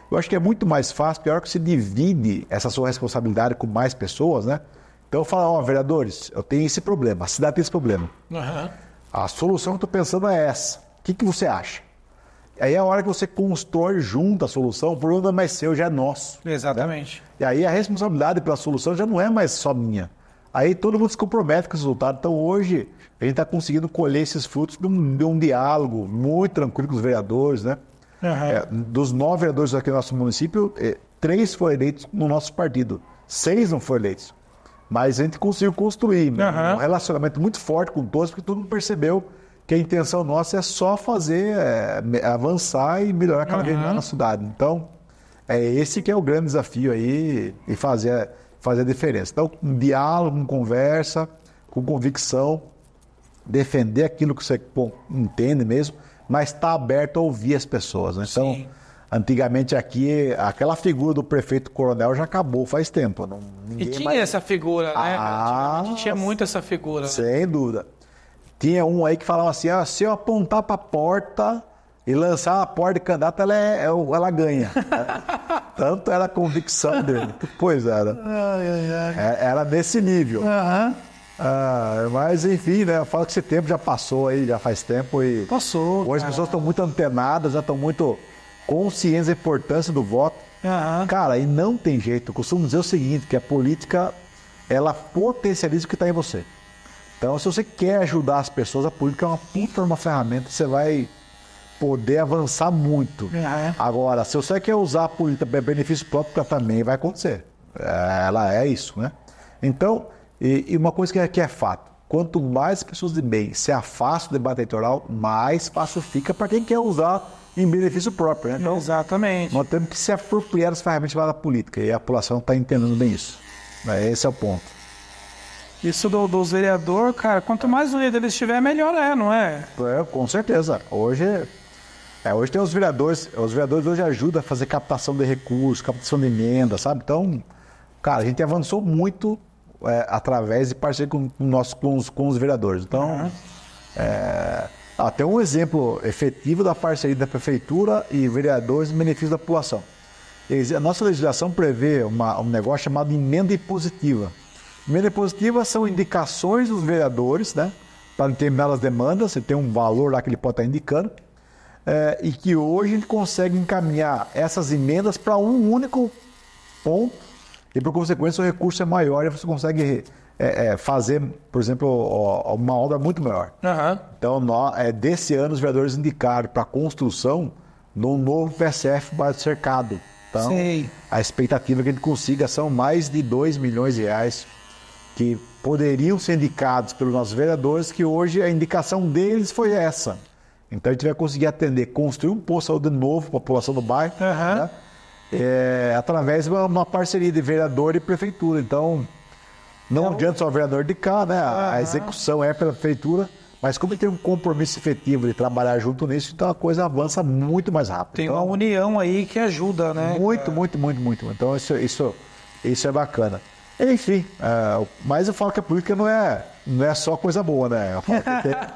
Eu acho que é muito mais fácil, pior que se divide essa sua responsabilidade com mais pessoas, né? Então eu falo, ó, oh, vereadores, eu tenho esse problema, a cidade tem esse problema. Uhum. A solução que eu estou pensando é essa. O que, que você acha? Aí é a hora que você constrói junto a solução, o problema não é mais seu, já é nosso. Né? Exatamente. Né? E aí a responsabilidade pela solução já não é mais só minha. Aí todo mundo se compromete com o resultado. Então hoje a gente está conseguindo colher esses frutos de um, de um, diálogo muito tranquilo com os vereadores, né? Uhum. É, dos nove vereadores aqui no nosso município, é, três foram eleitos no nosso partido, seis não foram eleitos. Mas a gente conseguiu construir uhum. um relacionamento muito forte com todos, porque todo mundo percebeu que a intenção nossa é só fazer, é, avançar e melhorar cada uhum. vez mais na cidade. Então, é esse que é o grande desafio aí e fazer, fazer a diferença. Então, um diálogo, uma conversa, com convicção, defender aquilo que você entende mesmo, mas estar tá aberto a ouvir as pessoas. Né? Então, Sim. Antigamente aqui, aquela figura do prefeito coronel já acabou faz tempo. Não, e tinha mais... essa figura, né? Ah, tinha muito essa figura. Né? Sem dúvida. Tinha um aí que falava assim, ah, se eu apontar para a porta e lançar a porta de candidato, ela, é, é ela ganha. Tanto era a convicção dele. Pois era. Ai, ai, ai. É, era nesse nível. Ah, mas enfim, né? Eu falo que esse tempo já passou aí, já faz tempo e. Passou. Hoje cara. as pessoas estão muito antenadas, já estão muito consciência da importância do voto. Uhum. Cara, e não tem jeito. Eu costumo dizer o seguinte, que a política, ela potencializa o que está em você. Então, se você quer ajudar as pessoas, a política é uma puta uma ferramenta que você vai poder avançar muito. Uhum. Agora, se você quer usar a política para benefício próprio, também vai acontecer. Ela é isso, né? Então, e, e uma coisa que é, que é fato, quanto mais pessoas de bem se afastam do debate eleitoral, mais fácil fica para quem quer usar em benefício próprio. Né? Então, Exatamente. Nós temos que se apropriar das ferramentas da política e a população está entendendo bem isso. É, esse é o ponto. Isso do, dos vereadores, cara, quanto mais unidos eles estiver, melhor é, não é? é com certeza. Hoje, é, hoje tem os vereadores, os vereadores hoje ajudam a fazer captação de recursos, captação de emendas, sabe? Então, cara, a gente avançou muito é, através de parceria com, com, nós, com, os, com os vereadores. Então, uhum. é, até ah, um exemplo efetivo da parceria da prefeitura e vereadores no benefício da população. A nossa legislação prevê uma, um negócio chamado emenda impositiva. Emenda impositiva são indicações dos vereadores, né? Para determinadas demandas, você tem um valor lá que ele pode estar indicando. É, e que hoje a gente consegue encaminhar essas emendas para um único ponto e por consequência o recurso é maior e você consegue é, é, fazer, por exemplo, ó, uma obra muito maior. Uhum. Então, nós, é, desse ano, os vereadores indicaram para a construção de um novo PSF Bairro Cercado. Então, a expectativa é que a gente consiga são mais de 2 milhões de reais que poderiam ser indicados pelos nossos vereadores, que hoje a indicação deles foi essa. Então, a gente vai conseguir atender, construir um posto de novo para a população do bairro, uhum. né? É, através de uma, uma parceria de vereador e prefeitura. Então, não então... adianta só o vereador de cá, né? Uhum. A execução é pela prefeitura. Mas como tem um compromisso efetivo de trabalhar junto nisso, então a coisa avança muito mais rápido. Tem então, uma união aí que ajuda, né? Muito, muito, muito, muito. Então isso, isso, isso é bacana. Enfim, é, mas eu falo que a política não é, não é só coisa boa, né? Eu falo que tem, ah,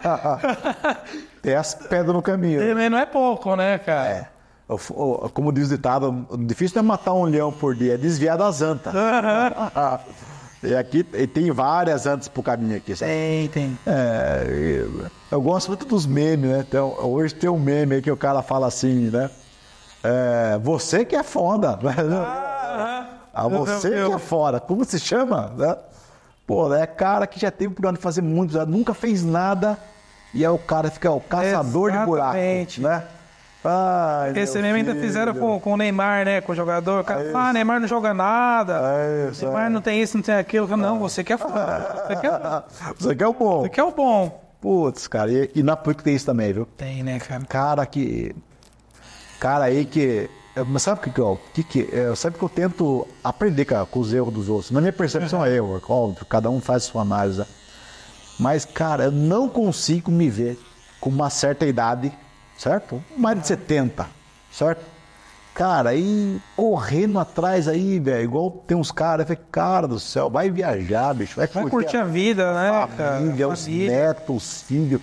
ah, tem as pedras no caminho. Né? Não é pouco, né, cara? É. Como diz o ditado, difícil não é matar um leão por dia, é desviar das antas. E é aqui e tem várias antes pro caminho aqui. Sabe? Tem, tem. É, eu gosto muito dos memes, né? Então, hoje tem um meme aí que o cara fala assim, né? É, você que é foda. Né? Ah, ah você eu, eu... que é fora. Como se chama? Né? Pô, é cara que já teve por ano fazer muito, né? nunca fez nada e é o cara fica o caçador Exatamente. de buraco, né? Ai, Esse meme ainda fizeram com, com o Neymar, né? Com o jogador. ah, Neymar não joga nada. É Neymar é. não tem isso, não tem aquilo. Não, ah. você quer é falar. Você quer, é você quer o bom. Você quer o bom. Putz, cara, e, e na PUC tem isso também, viu? Tem, né, cara? Cara que. Cara aí que. Mas sabe o que, que, ó, que, que é, sabe que eu tento aprender cara, com os erros dos outros. Na minha percepção é erro, óbvio, cada um faz sua análise. Né? Mas, cara, eu não consigo me ver com uma certa idade certo? Mais de 70, certo? Cara, aí correndo atrás aí, velho, igual tem uns caras, eu cara do céu, vai viajar, bicho, vai, vai curtir, a, a vida, né, família, cara? Os família. netos, os filhos.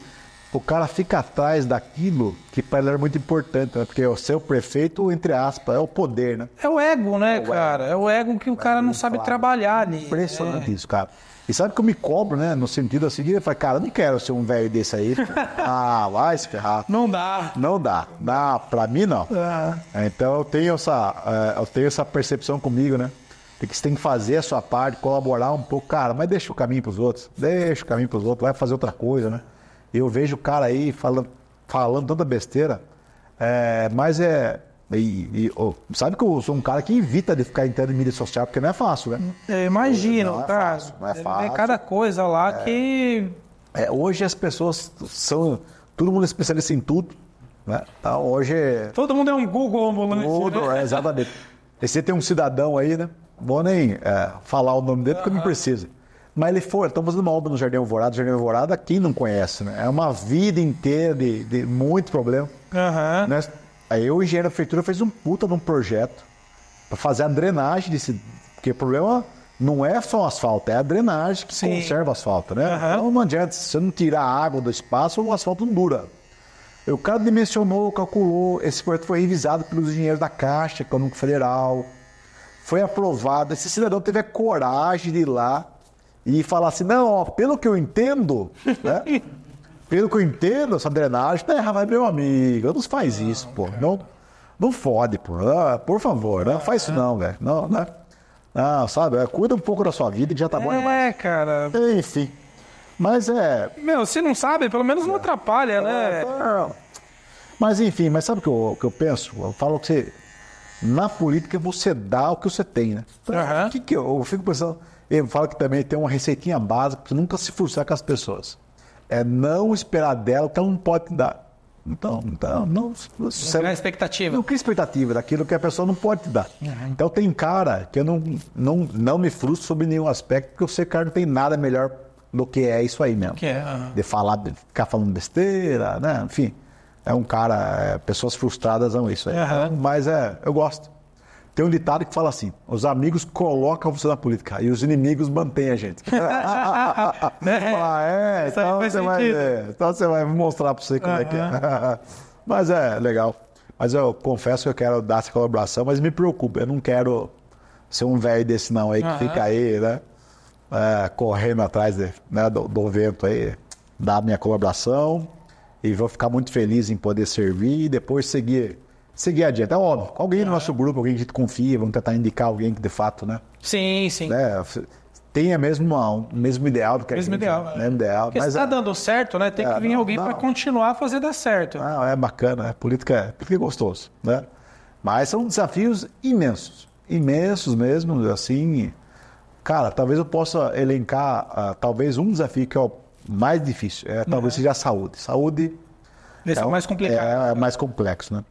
O cara fica atrás daquilo que para ele era muito importante, né? Porque o seu prefeito, entre aspas, é o poder, né? É o ego, né, é o cara? Ego. É o ego que o cara não sabe trabalhar ali. Impressionante é. isso, cara. E sabe que eu me cobro, né? No sentido assim, eu falei, cara, eu não quero ser um velho desse aí. ah, vai se ferrar. Não dá. Não dá. Dá, pra mim não. É. É, então eu tenho essa, é, eu tenho essa percepção comigo, né? que você tem que fazer a sua parte, colaborar um pouco, cara, mas deixa o caminho para os outros, deixa o caminho para os outros, vai fazer outra coisa, né? Eu vejo o cara aí falando, falando tanta besteira, é, mas é, e, e oh, sabe que eu sou um cara que evita de ficar entrando em mídia social, porque não é fácil, né? Eu é, imagino, não é tá? Fácil, não é, é, é fácil. cada coisa lá é. que. É, hoje as pessoas são. Todo mundo é especialista em tudo. Né? Então, hoje. Todo mundo é um Google ambulante. Né? Tudo, né? é, exatamente. E você tem um cidadão aí, né? Vou nem falar o nome dele, porque não precisa. Mas ele foi, estamos fazendo uma obra no Jardim Alvorada. Jardim Alvorada, quem não conhece, né? É uma vida inteira de, de muito problema. Uhum. Né? Aí o engenheiro da prefeitura fez um puta de um projeto para fazer a drenagem desse. Porque o problema não é só o asfalto, é a drenagem que Sim. conserva o asfalto, né? Uhum. Então não adianta, se você não tirar a água do espaço, o asfalto não dura. O cara dimensionou, calculou, esse projeto foi revisado pelos engenheiros da Caixa Econômica Federal, foi aprovado. Esse cidadão teve a coragem de ir lá e falar assim: não, ó, pelo que eu entendo, né? Pelo que eu entendo, essa drenagem, terra tá vai meu amigo. Não faz não, isso, pô. Não, não fode, pô. Ah, por favor, não é. faz isso não, velho. Não, né? Não, sabe? É, cuida um pouco da sua vida e já tá é, bom Não É, cara. Enfim. Mas é. Meu, se não sabe, pelo menos não é. atrapalha, né? Então. Mas enfim, mas sabe o que eu, que eu penso? Eu falo que você. Na política você dá o que você tem, né? Então, uhum. que, que eu, eu, fico pensando. Eu falo que também tem uma receitinha básica pra você nunca se frustrar com as pessoas é não esperar dela, que ela não pode te dar. Então, então não. não. não expectativa. Não cria expectativa daquilo que a pessoa não pode te dar. Uhum. Então tem cara que eu não, não, não me frustro sobre nenhum aspecto, porque eu sei que o cara não tem nada melhor do que é isso aí mesmo. Que é, uhum. De falar, de ficar falando besteira, né? Enfim. É um cara. É, pessoas frustradas são isso aí. Uhum. Mas é, eu gosto. Tem um ditado que fala assim: os amigos colocam você na política e os inimigos mantêm a gente. Ah, ah, ah, ah, é, é então você, vai, ver, então você vai mostrar para você como uh -huh. é que é. mas é legal. Mas eu confesso que eu quero dar essa colaboração, mas me preocupa, eu não quero ser um velho desse não aí que uh -huh. fica aí, né? É, correndo atrás de, né, do, do vento aí, dar minha colaboração e vou ficar muito feliz em poder servir e depois seguir seguir adiante. É então, óbvio, alguém no nosso grupo, alguém que a gente confia, vamos tentar indicar alguém que de fato, né? Sim, sim. Né? Tenha mesmo o um mesmo ideal do que mesmo a gente, ideal, é. né? mesmo ideal. mas está dando certo, né? Tem é, que vir não, alguém para continuar a fazer dar certo. Não, ah, é bacana, é política, é política é gostoso, né? Mas são desafios imensos, imensos mesmo, assim. Cara, talvez eu possa elencar uh, talvez um desafio que é o mais difícil, é talvez né. seja a saúde. Saúde é, é, mais complicado. É, é mais complexo, né?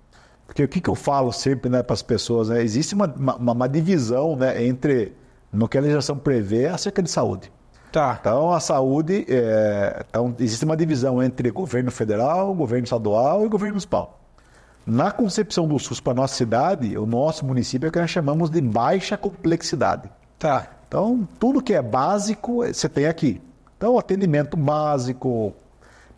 Porque o que, que eu falo sempre né, para as pessoas? Né? Existe uma, uma, uma divisão né, entre no que a legislação prevê acerca de saúde. Tá. Então, a saúde, é, então, existe uma divisão entre governo federal, governo estadual e governo municipal. Na concepção do SUS para nossa cidade, o nosso município é o que nós chamamos de baixa complexidade. Tá. Então, tudo que é básico, é, você tem aqui. Então, atendimento básico,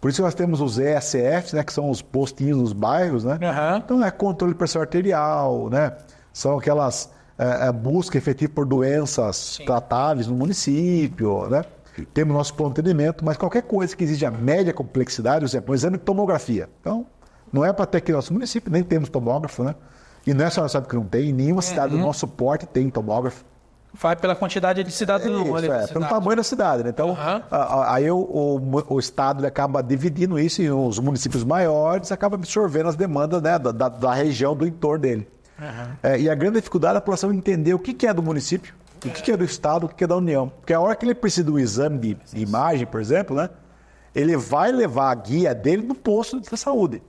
por isso nós temos os ESF, né, que são os postinhos nos bairros, né? Uhum. Então é controle de pressão arterial, né? São aquelas é, é, busca efetiva por doenças Sim. tratáveis no município, né? Temos nosso plano atendimento, mas qualquer coisa que exija média complexidade, por exemplo, um exame de tomografia. Então, não é para ter aqui no nosso município, nem temos tomógrafo, né? E não é só sabe que não tem, nenhuma uhum. cidade uhum. do nosso porte tem tomógrafo. Vai pela quantidade de cidadãos. É isso, é, pelo tamanho da cidade. Né? Então, uhum. aí o, o, o, Estado né, acaba dividindo isso e os municípios maiores acaba absorvendo as demandas né, da, da, região, do entorno dele. Uhum. É, e a grande dificuldade é a população entender o que, que é do município, o que, que é do Estado, o que, que é da União. Porque a hora que ele precisa de um exame de, de imagem, por exemplo, né, ele vai levar a guia dele no posto de saúde.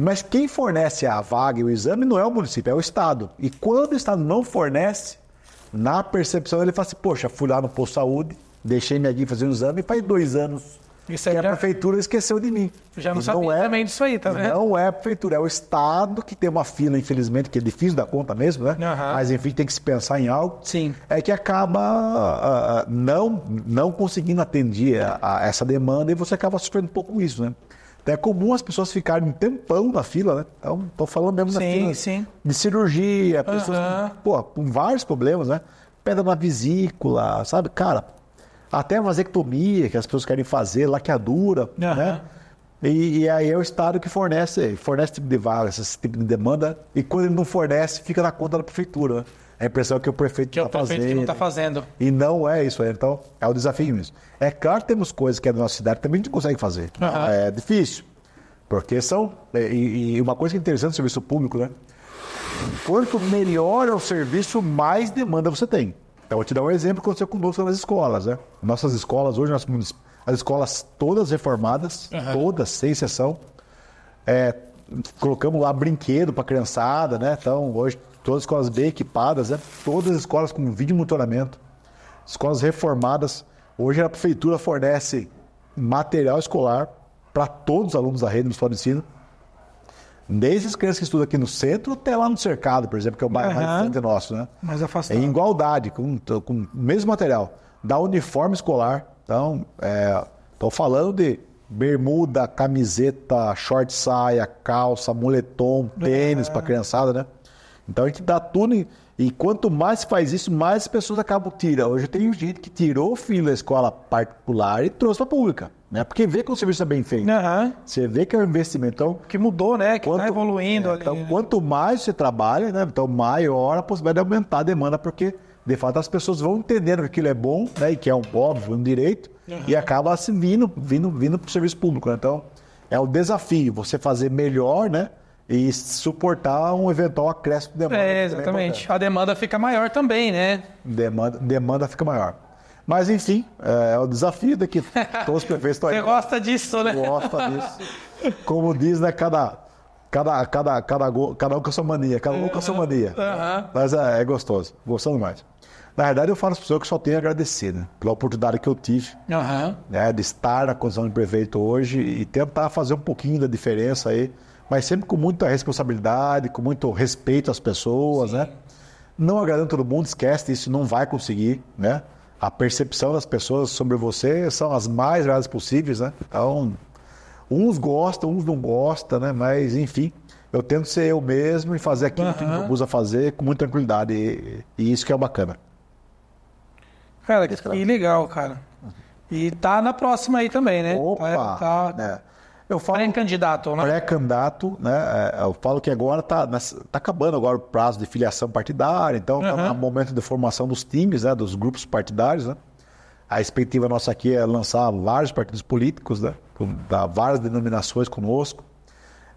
Mas quem fornece a vaga e o exame não é o município, é o Estado. E quando o Estado não fornece, na percepção ele fala assim, poxa, fui lá no posto de saúde, deixei minha guia fazer um exame e faz dois anos. Isso aí que já... a prefeitura esqueceu de mim. já não e sabia é, também disso aí, tá vendo? Não é a prefeitura, é o Estado que tem uma fila, infelizmente, que é difícil da conta mesmo, né? Uhum. Mas enfim, tem que se pensar em algo. Sim. É que acaba uh, não, não conseguindo atender a, a essa demanda e você acaba sofrendo um pouco isso, né? Até é comum as pessoas ficarem um tempão na fila, né? Então, tô falando mesmo sim, da fila sim. de cirurgia, pessoas pô, com vários problemas, né? Pedra na vesícula, sabe? Cara, até a vasectomia que as pessoas querem fazer, laqueadura, né? E, e, aí é o Estado que fornece, fornece esse tipo de vaga, esse tipo de demanda, e quando ele não fornece, fica na conta da prefeitura. Né? É a impressão que o prefeito está fazendo. Tá fazendo. E não é isso aí. É, então, é o desafio mesmo. É claro que temos coisas que é da nossa cidade também a gente consegue fazer. Uhum. É difícil. Porque são. É, e, e, uma coisa que é interessante no serviço público, né? Quanto melhor é o serviço, mais demanda você tem. Então, vou te dar um exemplo que aconteceu conosco nas escolas, né? Nossas escolas, hoje, nós, as escolas todas reformadas, uhum. todas, sem exceção. É, colocamos lá brinquedo para criançada, né? Então, hoje todas as escolas bem equipadas, né? todas as escolas com vídeo monitoramento, escolas reformadas. Hoje a prefeitura fornece material escolar para todos os alunos da rede do Municipal de Ensino, desde as crianças que estudam aqui no centro até lá no cercado, por exemplo, que é o bairro uhum. mais nosso, né? Mais afastado. Em igualdade, com, com o mesmo material, da uniforme escolar. Então, estou é, falando de bermuda, camiseta, short saia, calça, moletom, tênis é. para criançada, né? Então a gente dá tudo e, e quanto mais faz isso, mais pessoas acabam tirando. Hoje tem gente que tirou o filho da escola particular e trouxe para a pública. Né? Porque vê que o é serviço é bem feito. Uhum. Você vê que é um investimento. Então, que mudou, né? Que está evoluindo é, ali. Então, né? quanto mais você trabalha, né? então maior a possibilidade de aumentar a demanda, porque de fato as pessoas vão entendendo que aquilo é bom, né? E que é um óbvio, um direito, uhum. e acaba assim vindo, vindo, vindo para o serviço público. Né? Então, é o desafio, você fazer melhor, né? e suportar um eventual acréscimo de demanda. É, é exatamente. É a demanda fica maior também, né? Demanda, demanda fica maior. Mas, enfim, é, é o desafio daqui. Todos os prefeitos estão aí. Você gosta disso, né? Gosta disso. Como diz, né? Cada, cada, cada, cada, cada um com a sua mania. Cada um com a sua mania. Uhum. Mas é, é gostoso. Gostando mais. Na verdade, eu falo para as pessoas que só tenho a agradecer né, pela oportunidade que eu tive uhum. né, de estar na condição de prefeito hoje e tentar fazer um pouquinho da diferença aí mas sempre com muita responsabilidade, com muito respeito às pessoas, né? Sim. né? Não agradando todo mundo, esquece, isso não vai conseguir, né? A percepção das pessoas sobre você são as mais graves possíveis, né? Então, uns gostam, uns não gostam, né? Mas, enfim, eu tento ser eu mesmo e fazer aquilo que eu uso a fazer com muita tranquilidade. E, e isso que é bacana. Cara, que, é que legal, cara. E tá na próxima aí também, né? Opa! Tá, tá... Eu falo pré-candidato, né? Pré-candidato, né? É, eu falo que agora está né, tá acabando agora o prazo de filiação partidária, então está uhum. no momento de formação dos times, né? Dos grupos partidários, né? A expectativa nossa aqui é lançar vários partidos políticos, né? Da várias denominações conosco.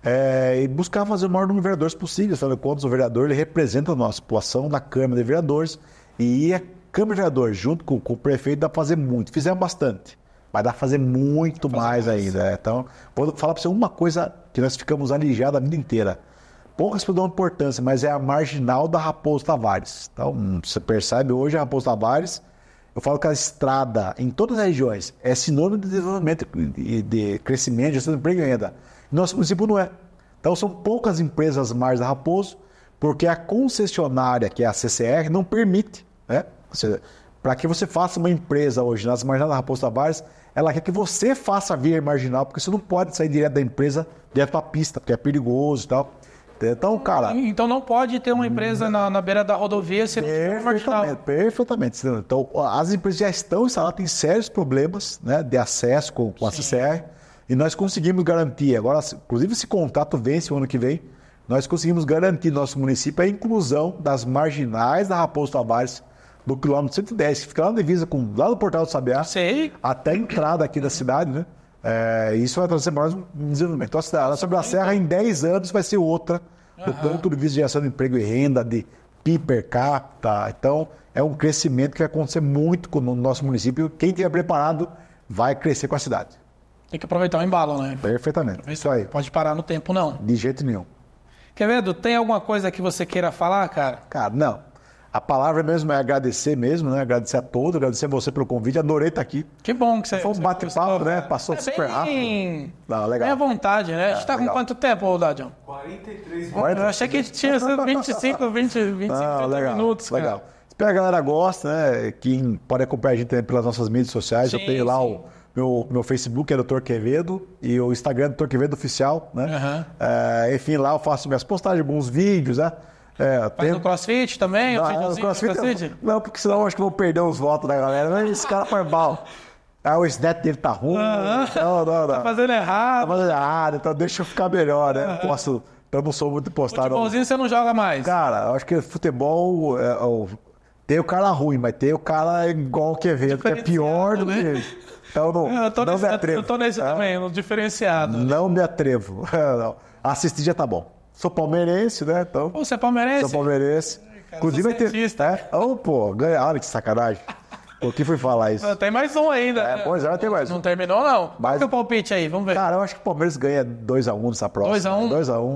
É, e buscar fazer o maior número de vereadores possível, sabendo quantos o vereador ele representa a nossa população na Câmara de Vereadores e a Câmara de Vereadores, junto com, com o prefeito, dá para fazer muito. Fizemos bastante. Mas dá pra fazer muito fazer mais, mais, ainda. É. Então, vou falar pra você uma coisa que nós ficamos alijados a vida inteira. Poucas pessoas dão importância, mas é a marginal da Raposo Tavares. Então, hum, você percebe hoje a Raposo Tavares. Eu falo que a estrada em todas as regiões é sinônimo de desenvolvimento, de, de crescimento, de emprego e renda. Nosso município não é. Então são poucas empresas mais da Raposo, porque a concessionária, que é a CCR, não permite. Né? Para que você faça uma empresa hoje nas margens da Raposo Tavares, ela quer que você faça a via marginal, porque você não pode sair direto da empresa, direto para a pista, porque é perigoso e tal. Então, cara. Então não pode ter uma empresa na, na beira da rodovia se perfeitamente, perfeitamente. Então, as empresas já estão instaladas, têm sérios problemas né, de acesso com, com a CCR. E nós conseguimos garantir. Agora, inclusive, esse contrato vence o ano que vem. Nós conseguimos garantir no nosso município a inclusão das marginais da Raposo Tavares do quilômetro 110, que fica lá na divisa, com, lá no Portal do Sabiá, Sei. até a entrada aqui da cidade, né? É, isso vai trazer mais um desenvolvimento. Então, a cidade sobre a Serra, em 10 anos, vai ser outra, uhum. do ponto de vista de geração de emprego e renda, de PIB per capita. Então, é um crescimento que vai acontecer muito no nosso município. Quem tiver preparado vai crescer com a cidade. Tem que aproveitar o embalo, né? Perfeitamente. É Isso aí. Pode parar no tempo, não. De jeito nenhum. Quevedo, tem alguma coisa que você queira falar, cara? Cara, não. A palavra mesmo é agradecer mesmo, né? Agradecer a todos, agradecer a você pelo convite. Adorei estar aqui. Que bom que você... Foi um bate-papo, né? Passou é super bem... rápido. Não, legal. É à vontade, né? A gente está é, com quanto tempo, Dadião? 43 minutos. Eu achei que tinha 25, 20, 25 Não, legal, minutos. Cara. Legal. Espero que a galera goste, né? Quem pode acompanhar a gente também pelas nossas mídias sociais. Sim, Eu tenho lá sim. o meu, meu Facebook é Dr. Quevedo e o Instagram é Dr. Quevedo Oficial, né? Uhum. É, enfim, lá eu faço minhas postagens, bons vídeos, né? É, Faz tem... no crossfit também? Não, é no crossfit, crossfit? Não, porque senão eu acho que vou perder os votos da galera. Mas esse cara foi mal. Ah, o snap dele tá ruim. Ah, não, não, não. Tá fazendo errado. Tá fazendo errado, então deixa eu ficar melhor, né? Ah, Posso. Eu não sou muito postado. Futebolzinho não. você não joga mais. Cara, eu acho que futebol. É, é, tem o cara ruim, mas tem o cara igual que evento, que é pior do né? que. Ele. Então não, é, eu tô não nesse, me atrevo. Eu tô nesse é? também, no diferenciado. Né? Não né? me atrevo. Assistir já tá bom. Sou palmeirense, né? Então, Pô, você é palmeirense? Sou palmeirense. Ai, cara, Inclusive, sou cientista, é. Ter... Oh, pô, Olha que sacanagem. O que fui falar isso? Tem mais um ainda. É, pois já é, tem mais um. Não terminou, não. Mas... Qual que é o palpite aí? Vamos ver. Cara, eu acho que o Palmeiras ganha 2x1 um nessa próxima. 2x1?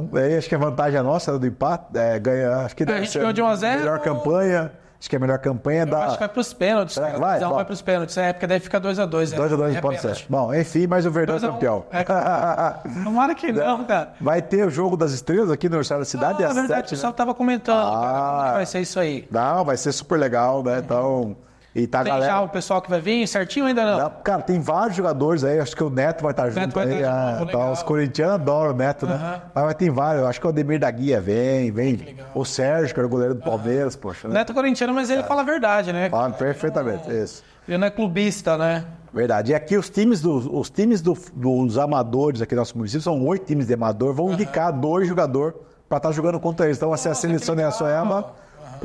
2x1. Aí acho que a vantagem é nossa do empate. É, ganha, acho que a gente ser ganhou de 1x0. Melhor ou... campanha. Acho que é a melhor campanha eu da. Acho que vai para os pênaltis. Vai, vai, vai para os pênaltis. É, porque deve ficar 2x2. 2x2 pode ser. Bom, enfim, mas o Verdão é campeão. É... Tomara que não, cara. Vai ter o jogo das estrelas aqui no Universidade da Cidade? Não, é na verdade, 7, o pessoal estava né? comentando. Ah, cara, como ah. É vai ser isso aí? Não, vai ser super legal, né? É. Então, e tá tem galera... já o pessoal que vai vir certinho ainda não? Cara, tem vários jogadores aí, acho que o Neto vai tá estar junto. Vai aí, estar tá ah, junto. Ah, tá, os corintianos adoram o Neto, uhum. né? Mas, mas, tem vários, acho que o Ademir da Guia vem, vem. O Sérgio, que era o goleiro do Palmeiras, poxa. Né? Neto é corintiano, mas ele é. fala a verdade, né? Fala perfeitamente, não... Ah. isso. Ele não é clubista, né? Verdade. E aqui os times, dos, os times do, dos amadores aqui do nosso município, são oito times de amador, vão uhum. indicar dois jogadores para estar tá jogando contra eles. Então, assim, a seleção é a Soema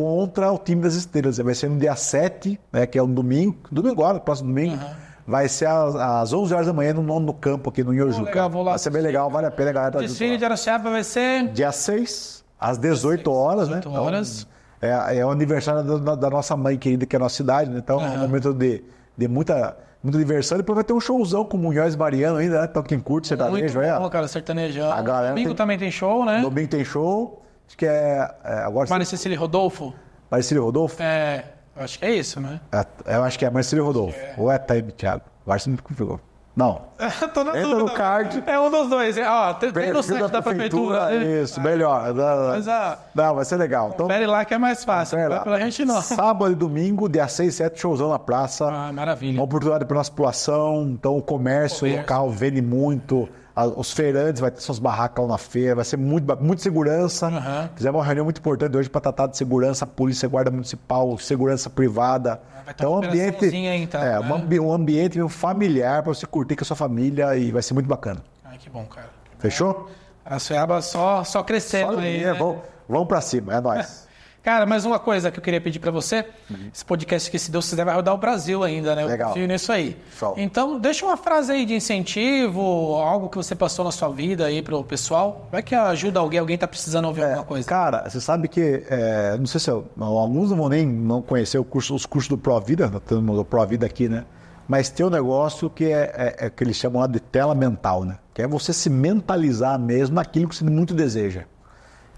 contra o time das estrelas. Vai ser no dia 7, né, que é um domingo, domingo agora, próximo domingo. Uhum. Vai ser às, às 11 horas da manhã no nono campo aqui no Inhojuca. Vai ser bem legal, vale a pena, galera. O tá desfile de Araciaba vai ser? Dia 6, às 18 horas, 18 né? 18 horas. Então, é, é, o aniversário da, da, nossa mãe querida, que é a nossa cidade, né? Então uhum. é um momento de, de muita muita diversão. Depois vai ter um showzão com o Munhoz Mariano ainda, né? Então quem curte sertanejo, Muito é bom, é. cara, sertanejão. A galera Domingo tem... também tem show, né? Domingo tem show. Acho que é. é agora... Maricílio Rodolfo? Marcelo Rodolfo? É. Acho que é isso, né? É, eu acho que é Marcílio Rodolfo. É. Ou é Thiago. Agora você me configurou. Não. Tô na Entra dúvida. no card. É um dos dois. É, ó, tem, tem no site da prefeitura. prefeitura né? isso, ah. melhor. Mas, ah, não, vai ser legal. Então, pere lá que é mais fácil. Não pela gente não. Sábado e domingo, dia 6 e 7, showzão na praça. Ah, maravilha. Uma oportunidade para nossa população. Então o comércio, o local vende muito os feirantes, vai ter suas barracas lá na feira, vai ser muito, muito segurança. Uhum. Fizemos é uma reunião muito importante hoje para tratar de segurança, polícia, guarda municipal, segurança privada. Ah, vai tá então, um ambiente, aí, então, é, né? um ambiente familiar para você curtir com a sua família e vai ser muito bacana. Ai, que bom, cara. Fechou? É. A Soiaba só, só crescendo só aí. É, né? Vamos, vamos para cima, é nóis. Cara, mais uma coisa que eu queria pedir para você. Uhum. Esse podcast que se Deus quiser, vai rodar o Brasil ainda, né? Legal. Eu confio nisso aí. Show. Então, deixa uma frase aí de incentivo, algo que você passou na sua vida aí pro pessoal. Vai que ajuda alguém, alguém tá precisando ouvir é, alguma coisa. Cara, você sabe que, é, não sei se eu, alguns não vão nem não conhecer curso, os cursos do Provida, do Pro vida aqui, né? Mas tem um negócio que é, é, é, que eles chamam lá de tela mental, né? Que é você se mentalizar mesmo aquilo que você muito deseja.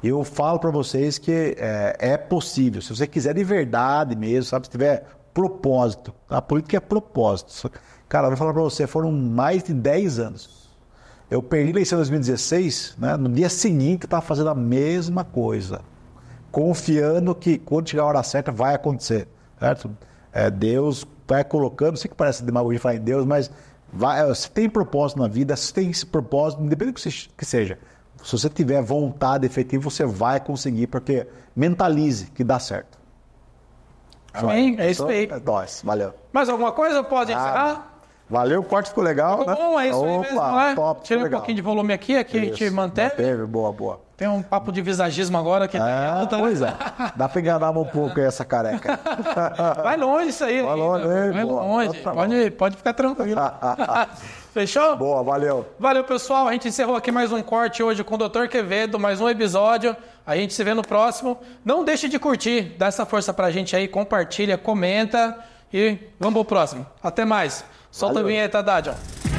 Eu falo para vocês que é, é, possível. Se você quiser de verdade mesmo, sabe? Se tiver propósito. A política é propósito. Cara, eu vou falar para você, foram mais de 10 anos. Eu perdi a eleição em 2016, né? no dia seguinte eu estava fazendo a mesma coisa. Confiando que quando chegar a hora certa vai acontecer, certo? É, Deus vai tá colocando, sei que parece demagogia falar em Deus, mas vai, se tem propósito na vida, se tem esse propósito, independente do que seja, se você tiver vontade efetiva, você vai conseguir, porque mentalize que dá certo. Amém, é isso então, aí. É nóis, valeu. Mais alguma coisa? Pode ah, encerrar? Ah, valeu, o corte ficou legal. Ficou né? bom, é isso Opa, aí mesmo, né? Top, Tirei um legal. pouquinho de volume aqui, aqui isso, a gente mantém Teve, boa, boa. Tem um papo de visagismo agora que Ah, tá... Né? Pois é. Dá pra enganar um pouco essa careca. Vai longe isso aí. Vai longe, Vai longe. Boa, pode, pode ficar tranquilo. Fechou? Boa, valeu. Valeu, pessoal. A gente encerrou aqui mais um corte hoje com o Dr. Quevedo, mais um episódio. A gente se vê no próximo. Não deixe de curtir, dá essa força pra gente aí, compartilha, comenta e vamos pro próximo. Até mais. Solta valeu. a vinheta, Dádio.